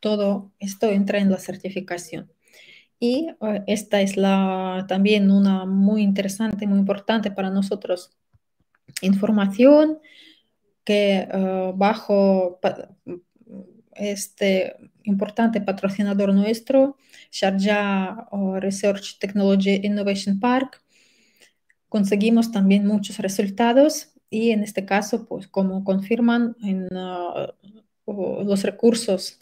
todo esto entra en la certificación. Y eh, esta es la, también una muy interesante, muy importante para nosotros información que eh, bajo este importante patrocinador nuestro, Sharjah Research Technology Innovation Park, conseguimos también muchos resultados y en este caso, pues como confirman en eh, los recursos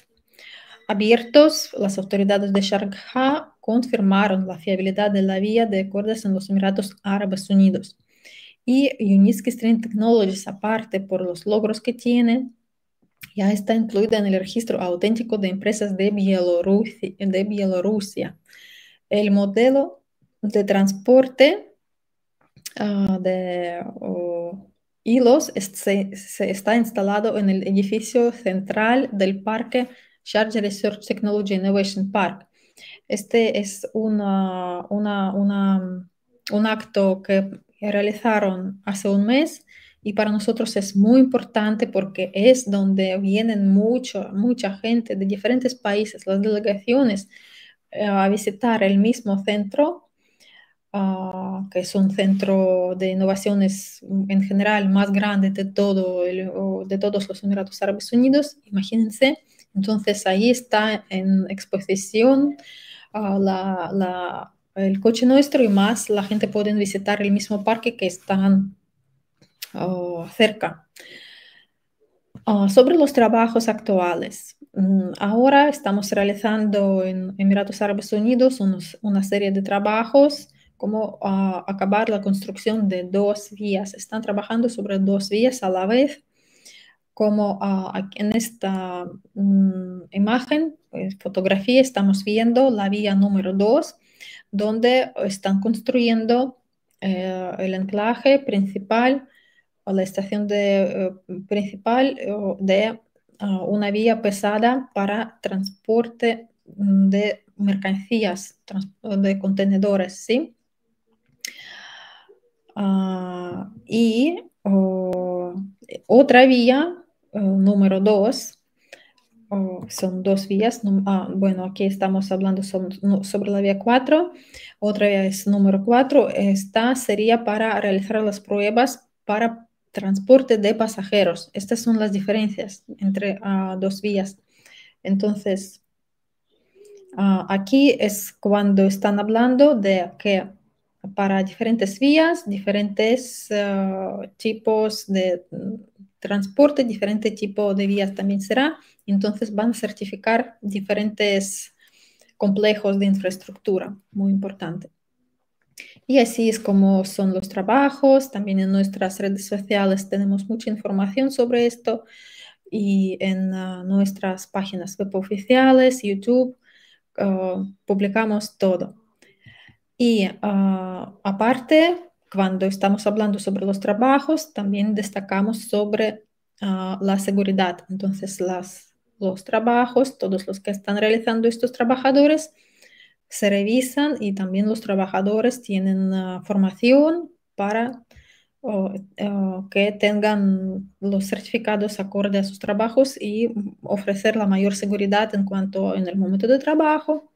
abiertos, las autoridades de Sharjah confirmaron la fiabilidad de la vía de cuerdas en los Emiratos Árabes Unidos. Y Unisky String Technologies, aparte por los logros que tiene, ya está incluida en el registro auténtico de empresas de Bielorrusia. El modelo de transporte ah, de hilos se, está instalado en el edificio central del parque Charge Research Technology Innovation Park. Este es una, un acto que realizaron hace un mes y para nosotros es muy importante porque es donde vienen mucho, mucha gente de diferentes países, las delegaciones, eh, a visitar el mismo centro, ah, que es un centro de innovaciones en general más grande de, todo de todos los Emiratos Árabes Unidos, imagínense. Entonces ahí está en exposición ah, la el coche nuestro y más la gente pueden visitar el mismo parque que están oh, cerca. Ah, sobre los trabajos actuales. Mm, ahora estamos realizando en Emiratos Árabes Unidos una serie de trabajos como ah, acabar la construcción de dos vías. Están trabajando sobre dos vías a la vez como ah, en esta mm, imagen, eh, fotografía, estamos viendo la vía número dos donde están construyendo eh, el anclaje principal o la estación eh, principal eh, de ah, una vía pesada para transporte de mercancías, de contenedores, ah, y oh, otra vía, número dos, Oh, son dos vías. Ah, bueno, aquí estamos hablando sobre, la vía 4. Otra vía es número 4. Esta sería para realizar las pruebas para transporte de pasajeros. Estas son las diferencias entre ah, dos vías. Entonces, ah, aquí es cuando están hablando de que para diferentes vías, diferentes tipos de transporte, diferente tipo de vías también será. Entonces van a certificar diferentes complejos de infraestructura, muy importante. Y así es como son los trabajos. También en nuestras redes sociales tenemos mucha información sobre esto y en ah, nuestras páginas web oficiales, YouTube, ah, publicamos todo. Y ah, aparte, cuando estamos hablando sobre los trabajos, también destacamos sobre ah, la seguridad. Entonces, las, los trabajos, todos los que están realizando estos trabajadores, se revisan y también los trabajadores tienen formación para eh, que tengan los certificados acorde a sus trabajos y ofrecer la mayor seguridad en cuanto en el momento de trabajo,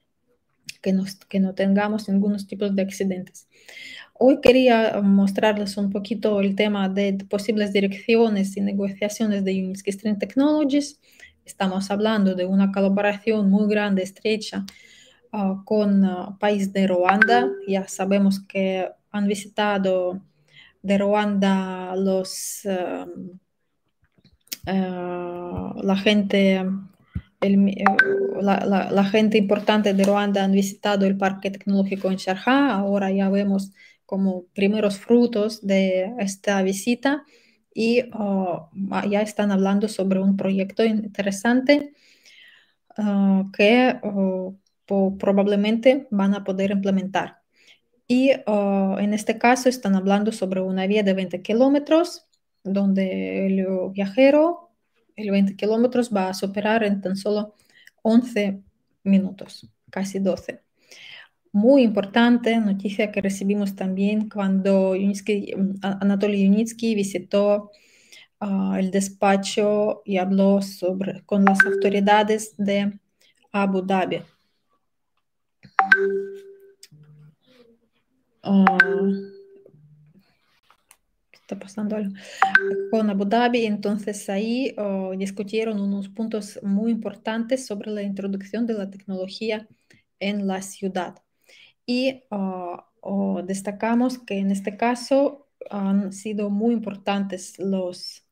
que, que no tengamos ningún tipos de accidentes. Hoy quería mostrarles un poquito el tema de posibles direcciones y negociaciones de Unisys Technologies. Estamos hablando de una colaboración muy grande, estrecha, ah, con el ah, país de Ruanda. Ya sabemos que han visitado de Ruanda los em, eh, la gente eh, la, gente importante de Ruanda han visitado el parque tecnológico en Sharjah. Ahora ya vemos como primeros frutos de esta visita y ah, ya están hablando sobre un proyecto interesante ah, que ah, probablemente van a poder implementar. Y en este caso están hablando sobre una vía de 20 kilómetros donde el viajero, el 20 kilómetros, va a superar en tan solo 11 minutos, casi 12 muy importante, noticia que recibimos también cuando Anatoly Yunitsky visitó ah, el despacho y habló sobre, con las autoridades de Abu Dhabi. Ah, está pasando con Abu Dhabi. Entonces ahí discutieron ah, unos puntos muy importantes sobre la introducción de la tecnología en la ciudad y ah, destacamos que en este caso han sido muy importantes los,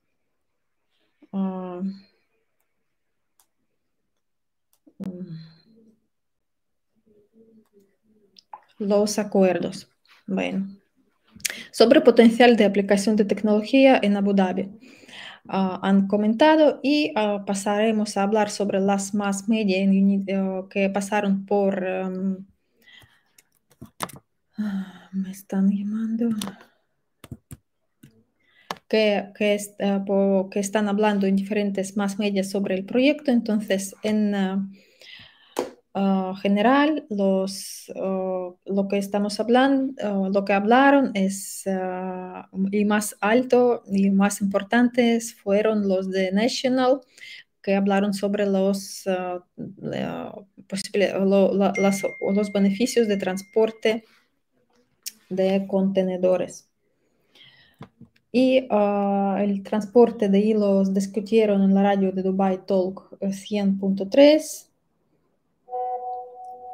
ah, mm, los acuerdos. Bueno. Sobre potencial de aplicación de tecnología en Abu Dhabi. Ah, han comentado y pasaremos a hablar sobre las más media que pasaron por em, Ah, me están llamando. Que, están hablando en diferentes más medias sobre el proyecto. Entonces, en ah, ah, general, los, lo que estamos hablando, lo que hablaron es, y más alto y más importantes fueron los de National, que hablaron sobre los, los beneficios de transporte de contenedores. Y ah, el transporte de hilos discutieron en la radio de Dubai Talk 100.3 eh,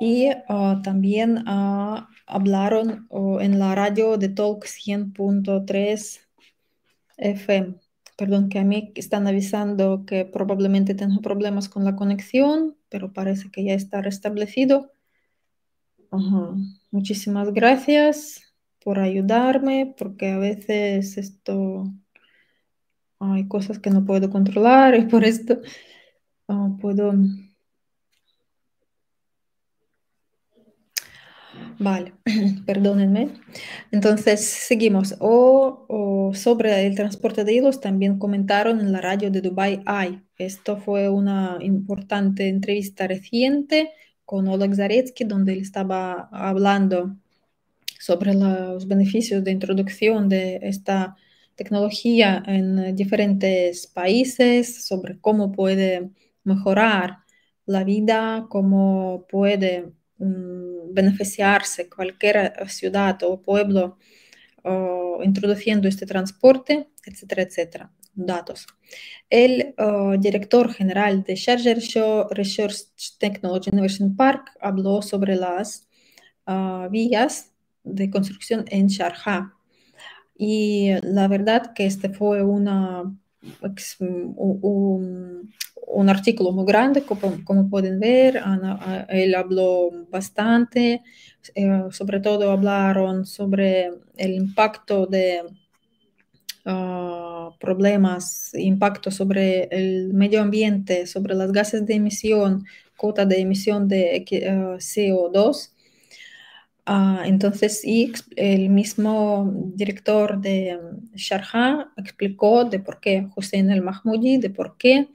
y ah, también ah, hablaron en la radio de Talk 100.3 FM. Perdón que a mí están avisando que probablemente tengo problemas con la conexión, pero parece que ya está restablecido. Muchísimas gracias por ayudarme, porque a veces esto hay cosas que no puedo controlar y por esto ah, puedo... Vale, perdónenme. Entonces, seguimos. O, sobre el transporte de hilos también comentaron en la radio de Dubai AI. Esto fue una importante entrevista reciente con Oleg Zaretsky, donde él estaba hablando sobre los beneficios de introducción de esta tecnología en eh, diferentes países, sobre cómo puede mejorar la vida, cómo puede mm, beneficiarse cualquier eh, ciudad o pueblo introduciendo este transporte, etcétera, etcétera. Datos. El director general de Charger Show Research Technology Innovation Park habló sobre las ah, vías de construcción en Sharjah. Y la verdad que este fue una, pues, un, artículo muy grande, como, como pueden ver, él habló bastante, eh, sobre todo hablaron sobre el impacto de ah, problemas, impacto sobre el medio ambiente, sobre las gases de emisión, cuota de emisión de eh, ah, CO2 Ah, entonces, y el mismo director de mm, Sharjah explicó de por qué Hussein el mahmoudi de por qué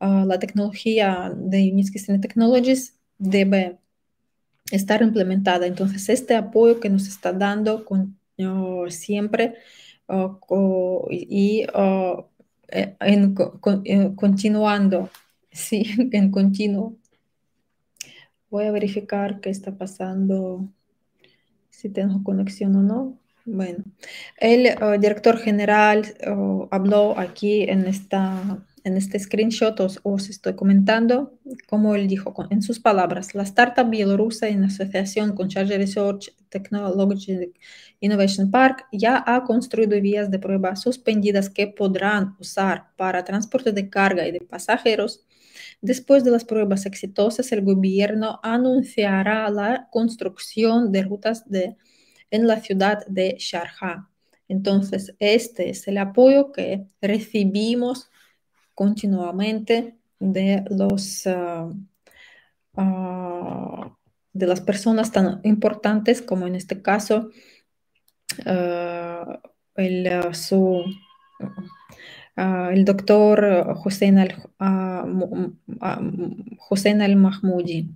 ah, la tecnología de Unitsky Technologies debe estar implementada. Entonces, este apoyo que nos está dando siempre y continuando, sí, en continuo. Voy a verificar qué está pasando si tengo conexión o no. Bueno, el eh, director general eh, habló aquí en, esta, en este screenshot, os, os, estoy comentando, como él dijo en sus palabras, la startup bielorrusa en asociación con Charge Research Technology Innovation Park ya ha construido vías de prueba suspendidas que podrán usar para transporte de carga y de pasajeros Después de las pruebas exitosas, el gobierno anunciará la construcción de rutas de, en la ciudad de Sharjah. Entonces, este es el apoyo que recibimos continuamente de los... Ah, ah, de las personas tan importantes como en este caso ah, el, su Ah, el doctor Hussein eh, ah, ah, al-Mahmoudi.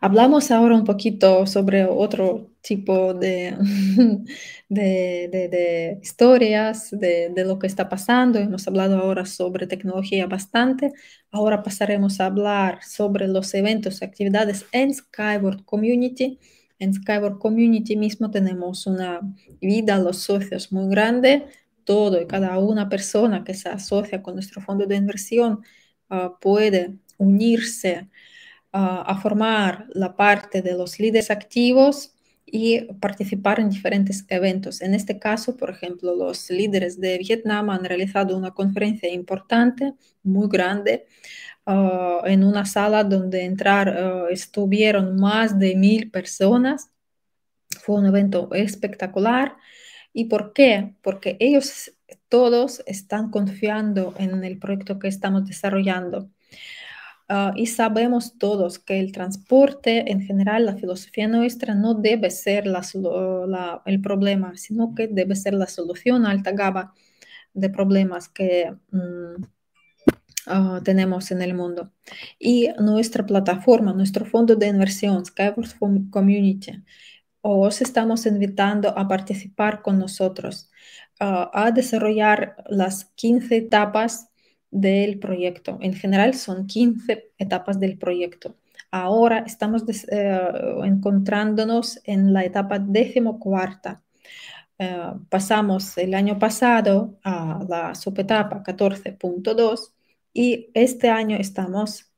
Hablamos ahora un poquito sobre otro tipo de, de, historias, de, lo que está pasando. Hemos hablado ahora sobre tecnología bastante. Ahora pasaremos a hablar sobre los eventos, actividades en Skyward Community. En Skyward Community mismo tenemos una vida, los socios muy grande todo y cada una persona que se asocia con nuestro fondo de inversión ah, puede unirse ah, a formar la parte de los líderes activos y participar en diferentes eventos. En este caso, por ejemplo, los líderes de Vietnam han realizado una conferencia importante, muy grande, ah, en una sala donde entrar estuvieron más de mil personas. Fue un evento espectacular. ¿Y por qué? Porque ellos todos están confiando en el proyecto que estamos desarrollando. Ah, y sabemos todos que el transporte en general, la filosofía nuestra no debe ser el problema, sino que debe ser la solución a alta gama de problemas que mm, ah, tenemos en el mundo. Y nuestra plataforma, nuestro fondo de inversión, Skyward Community, os estamos invitando a participar con nosotros, ah, a desarrollar las 15 etapas del proyecto. En general son 15 etapas del proyecto. Ahora estamos eh, encontrándonos en la etapa decimocuarta. Ah, pasamos el año pasado a la subetapa 14.2 y este año estamos,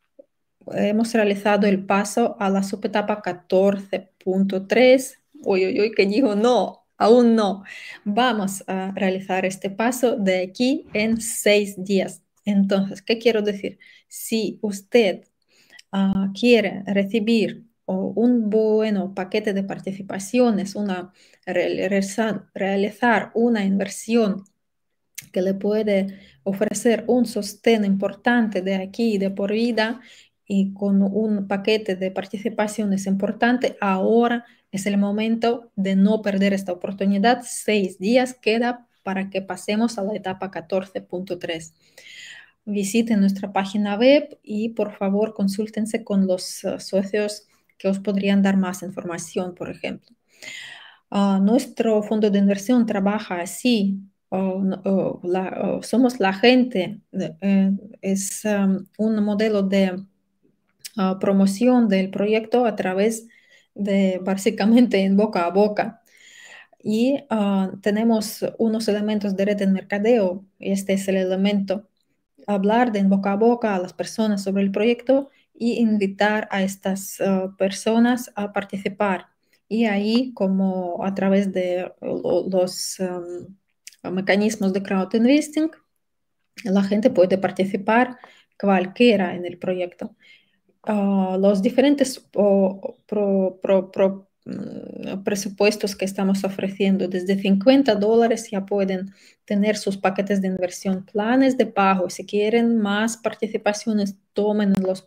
hemos realizado el paso a la subetapa 14. Punto Uy, uy, uy, que dijo no, aún no. Vamos a realizar este paso de aquí en seis días. Entonces, ¿qué quiero decir? Si usted ah, quiere recibir un buen paquete de participaciones, una, realizar, una inversión que le puede ofrecer un sostén importante de aquí y de por vida, y con un paquete de participaciones importante, ahora es el momento de no perder esta oportunidad. Seis días queda para que pasemos a la etapa 14.3. Visiten nuestra página web y por favor consúltense con los uh, socios que os podrían dar más información, por ejemplo. Ah, nuestro fondo de inversión trabaja así. somos la gente, eh, es um, un modelo de promoción del proyecto a través de básicamente en boca a boca. Y ah, tenemos unos elementos de red en mercadeo. y Este es el elemento, hablar de en boca a boca a las personas sobre el proyecto y invitar a estas ah, personas a participar. Y ahí, como a través de los ah, mecanismos de crowd investing, la gente puede participar cualquiera en el proyecto. Ah, los diferentes mm, presupuestos que estamos ofreciendo. Desde 50 dólares ya pueden tener sus paquetes de inversión, planes de pago. Si quieren más participaciones, tomen los,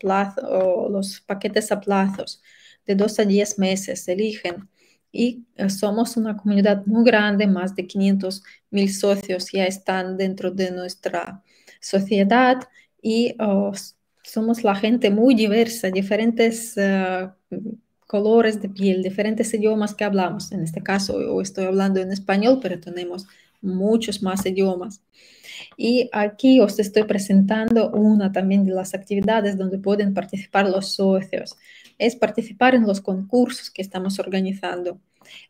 los paquetes a plazos de 2 a 10 meses, eligen y eh, somos una comunidad muy grande, más de 500 mil socios ya están dentro de nuestra sociedad y oh, somos la gente muy diversa, diferentes eh, colores de piel, diferentes idiomas que hablamos. En este caso, yo estoy hablando en español, pero tenemos muchos más idiomas. Y aquí os estoy presentando una también de las actividades donde pueden participar los socios. Es participar en los concursos que estamos organizando.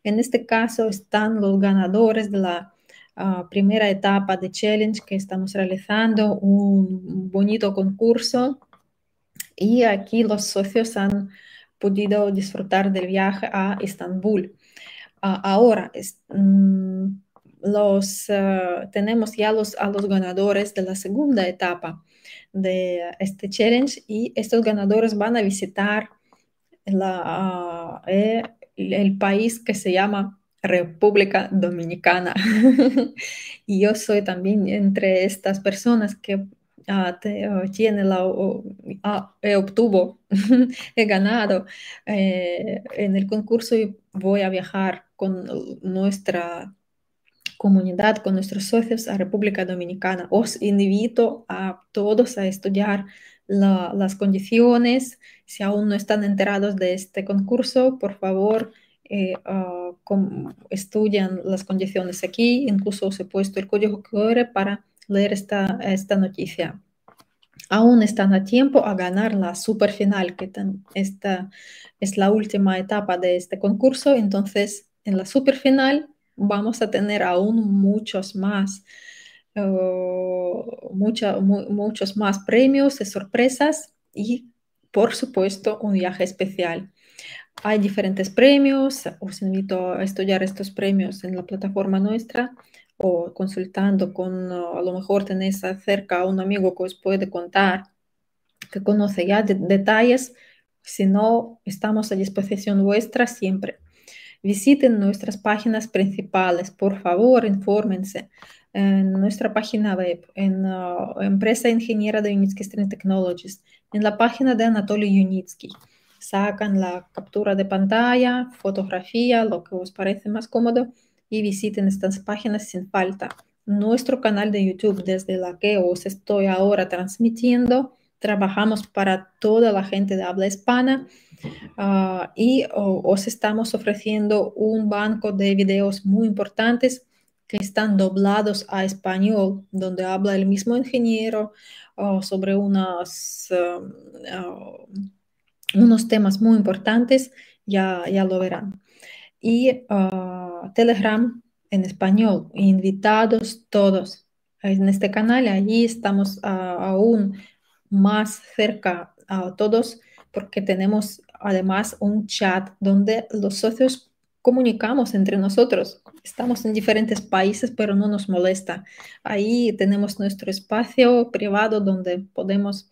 En este caso están los ganadores de la ah, primera etapa de challenge que estamos realizando, un bonito concurso y aquí los socios han podido disfrutar del viaje a Estambul. Ah, ahora mm, los, eh, tenemos ya los, a los ganadores de la segunda etapa de este challenge y estos ganadores van a visitar ah, eh, el país que se llama República Dominicana. y yo soy también entre estas personas que te, tiene la, he obtuvo, he ganado eh, en el concurso y voy a viajar con nuestra comunidad, con nuestros socios a República Dominicana. Os invito a todos a estudiar las condiciones. Si aún no están enterados de este concurso, por favor, eh, ah, estudian las condiciones aquí. Incluso os he puesto el código QR para leer esta, esta noticia. Aún están a tiempo a ganar la superfinal, que esta es la última etapa de este concurso. Entonces, en la superfinal vamos a tener aún muchos más, eh, muchos más premios y sorpresas y, por supuesto, un viaje especial. Hay diferentes premios, os invito a estudiar estos premios en la plataforma nuestra o consultando con, uh, a lo mejor tenéis cerca a un amigo que os puede contar, que conoce ya detalles, si no, estamos a disposición vuestra siempre. Visiten nuestras páginas principales, por favor, infórmense en nuestra página web, en la uh, Empresa Ingeniera de Unitsky Technologies, en la página de Anatoly Unitsky. Sacan la captura de pantalla, fotografía, lo que os parece más cómodo y visiten estas páginas sin falta. Nuestro canal de YouTube desde la que os estoy ahora transmitiendo, trabajamos para toda la gente de habla hispana ah, y os estamos ofreciendo un banco de videos muy importantes que están doblados a español, donde habla el mismo ingeniero ah, sobre ah, unos temas muy importantes, ya, ya lo verán y ah, Telegram en español. Invitados todos en este canal. Allí estamos ah, aún más cerca a todos porque tenemos además un chat donde los socios comunicamos entre nosotros. Estamos en diferentes países, pero no nos molesta. Ahí tenemos nuestro espacio privado donde podemos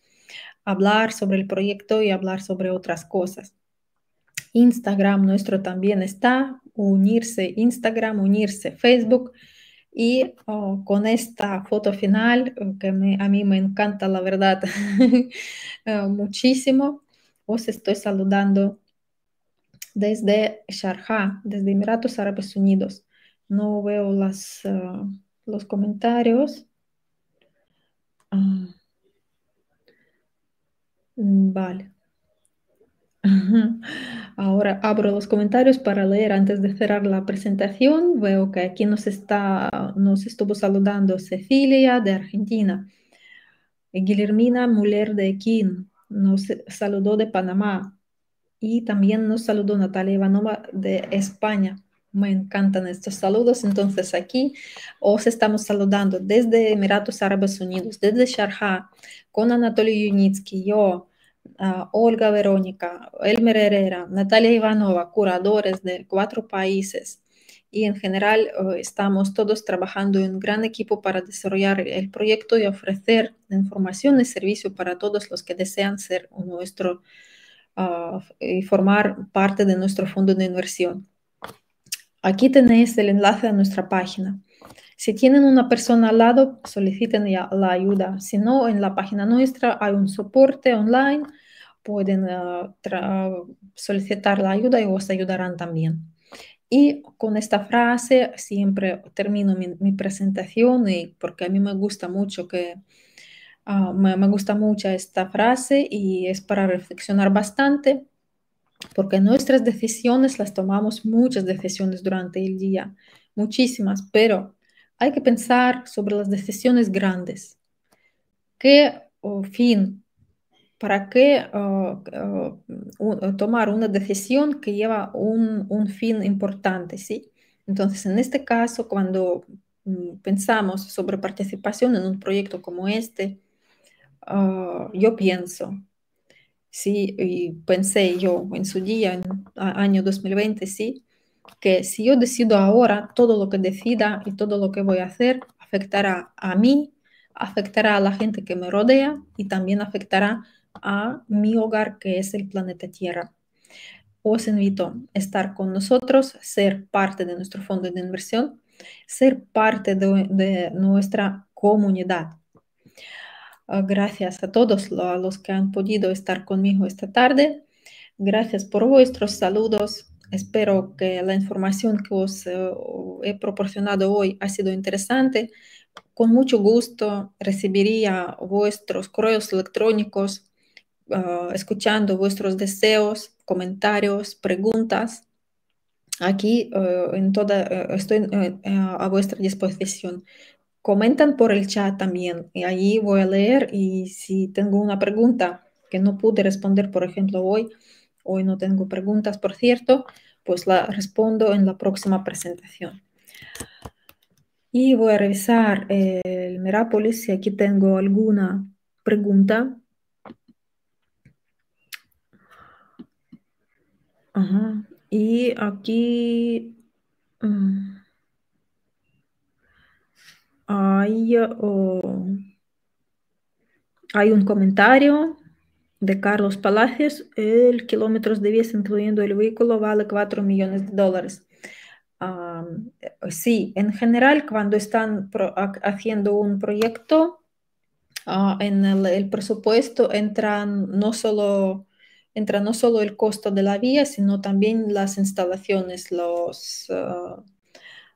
hablar sobre el proyecto y hablar sobre otras cosas. Instagram nuestro también está, unirse Instagram, unirse Facebook. Y oh, con esta foto final, eh, que a mí me encanta, la verdad, eh, muchísimo, os estoy saludando desde Sharjah, desde Emiratos Árabes Unidos. No veo eh, los comentarios. Ah. Mm, vale. Ahora abro los comentarios para leer antes de cerrar la presentación. Veo que aquí nos, está, nos estuvo saludando Cecilia de Argentina, Guillermina Muller de Equín nos saludó de Panamá y también nos saludó Natalia Ivanova de España. Me encantan estos saludos. Entonces aquí os estamos saludando desde Emiratos Árabes Unidos, desde Sharjah, con Anatoly Yunitsky, yo, Olga Verónica, Elmer Herrera, Natalia Ivanova, curadores de cuatro países. Y en general eh, estamos todos trabajando en un gran equipo para desarrollar el proyecto y ofrecer información y servicio para todos los que desean ser nuestro ah, y formar parte de nuestro fondo de inversión. Aquí tenéis el enlace a nuestra página. Si tienen una persona al lado, soliciten la ayuda. Si no, en la página nuestra hay un soporte online, pueden eh, solicitar la ayuda y os ayudarán también. Y con esta frase siempre termino mi, presentación y porque a mí me gusta mucho que ah, me, me, gusta mucho esta frase y es para reflexionar bastante porque nuestras decisiones las tomamos muchas decisiones durante el día, muchísimas, pero hay que pensar sobre las decisiones grandes. ¿Qué oh, fin? ¿Para qué oh, oh, tomar una decisión que lleva un, fin importante? ¿sí? Entonces, en este caso, cuando mm, pensamos sobre participación en un proyecto como este, yo pienso, pensé yo en su día, en año 2020, sí, que si yo decido ahora, todo lo que decida y todo lo que voy a hacer afectará a mí, afectará a la gente que me rodea y también afectará a mi hogar que es el planeta Tierra. Os invito a estar con nosotros, ser parte de nuestro fondo de inversión, ser parte de, nuestra comunidad. Ah, gracias a todos los que han podido estar conmigo esta tarde. Gracias por vuestros saludos. Espero que la información que os eh, he proporcionado hoy ha sido interesante. Con mucho gusto recibiría vuestros correos electrónicos, ah, escuchando vuestros deseos, comentarios, preguntas. Aquí eh, en toda, eh, estoy a vuestra disposición. Comentan por el chat también y allí voy a leer y si tengo una pregunta que no pude responder, por ejemplo, hoy, Hoy no tengo preguntas, por cierto, pues la respondo en la próxima presentación. Y voy a revisar eh, el Merápolis si aquí tengo alguna pregunta. Y aquí mm, hay, oh, hay un comentario de Carlos Palacios, el kilómetros de vías incluyendo el vehículo, vale 4 millones de dólares. sí, en general, cuando están haciendo un proyecto, ah, en el, presupuesto entran no solo entra no solo el costo de la vía, sino también las instalaciones, los ah,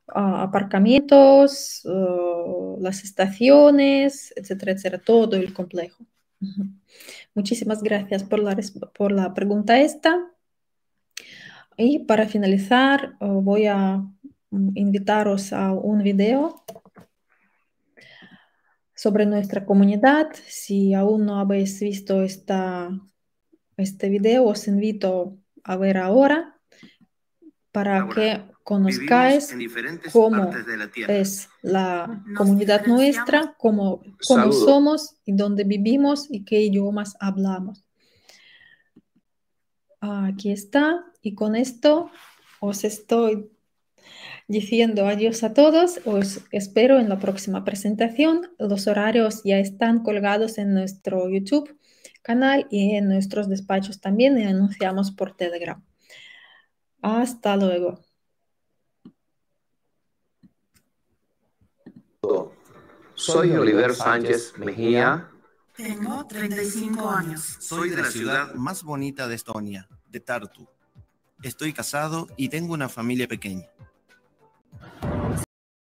aparcamientos, ah, las estaciones, etcétera, etcétera, todo el complejo. Muchísimas gracias por la, por la pregunta esta. Y para finalizar, voy a invitaros a un video sobre nuestra comunidad. Si aún no habéis visto este video, os invito a ver ahora para que conozcáis cómo es la comunidad nuestra, cómo somos y dónde vivimos y qué idiomas hablamos. Aquí está. Y con esto os estoy diciendo adiós a todos. Os espero en la próxima presentación. Los horarios ya están colgados en nuestro YouTube canal y en nuestros despachos también y anunciamos por Telegram. Hasta luego. Soy Oliver Sánchez Mejía. Tengo 35 años. Soy de la ciudad más bonita de Estonia, de Tartu. Estoy casado y tengo una familia pequeña.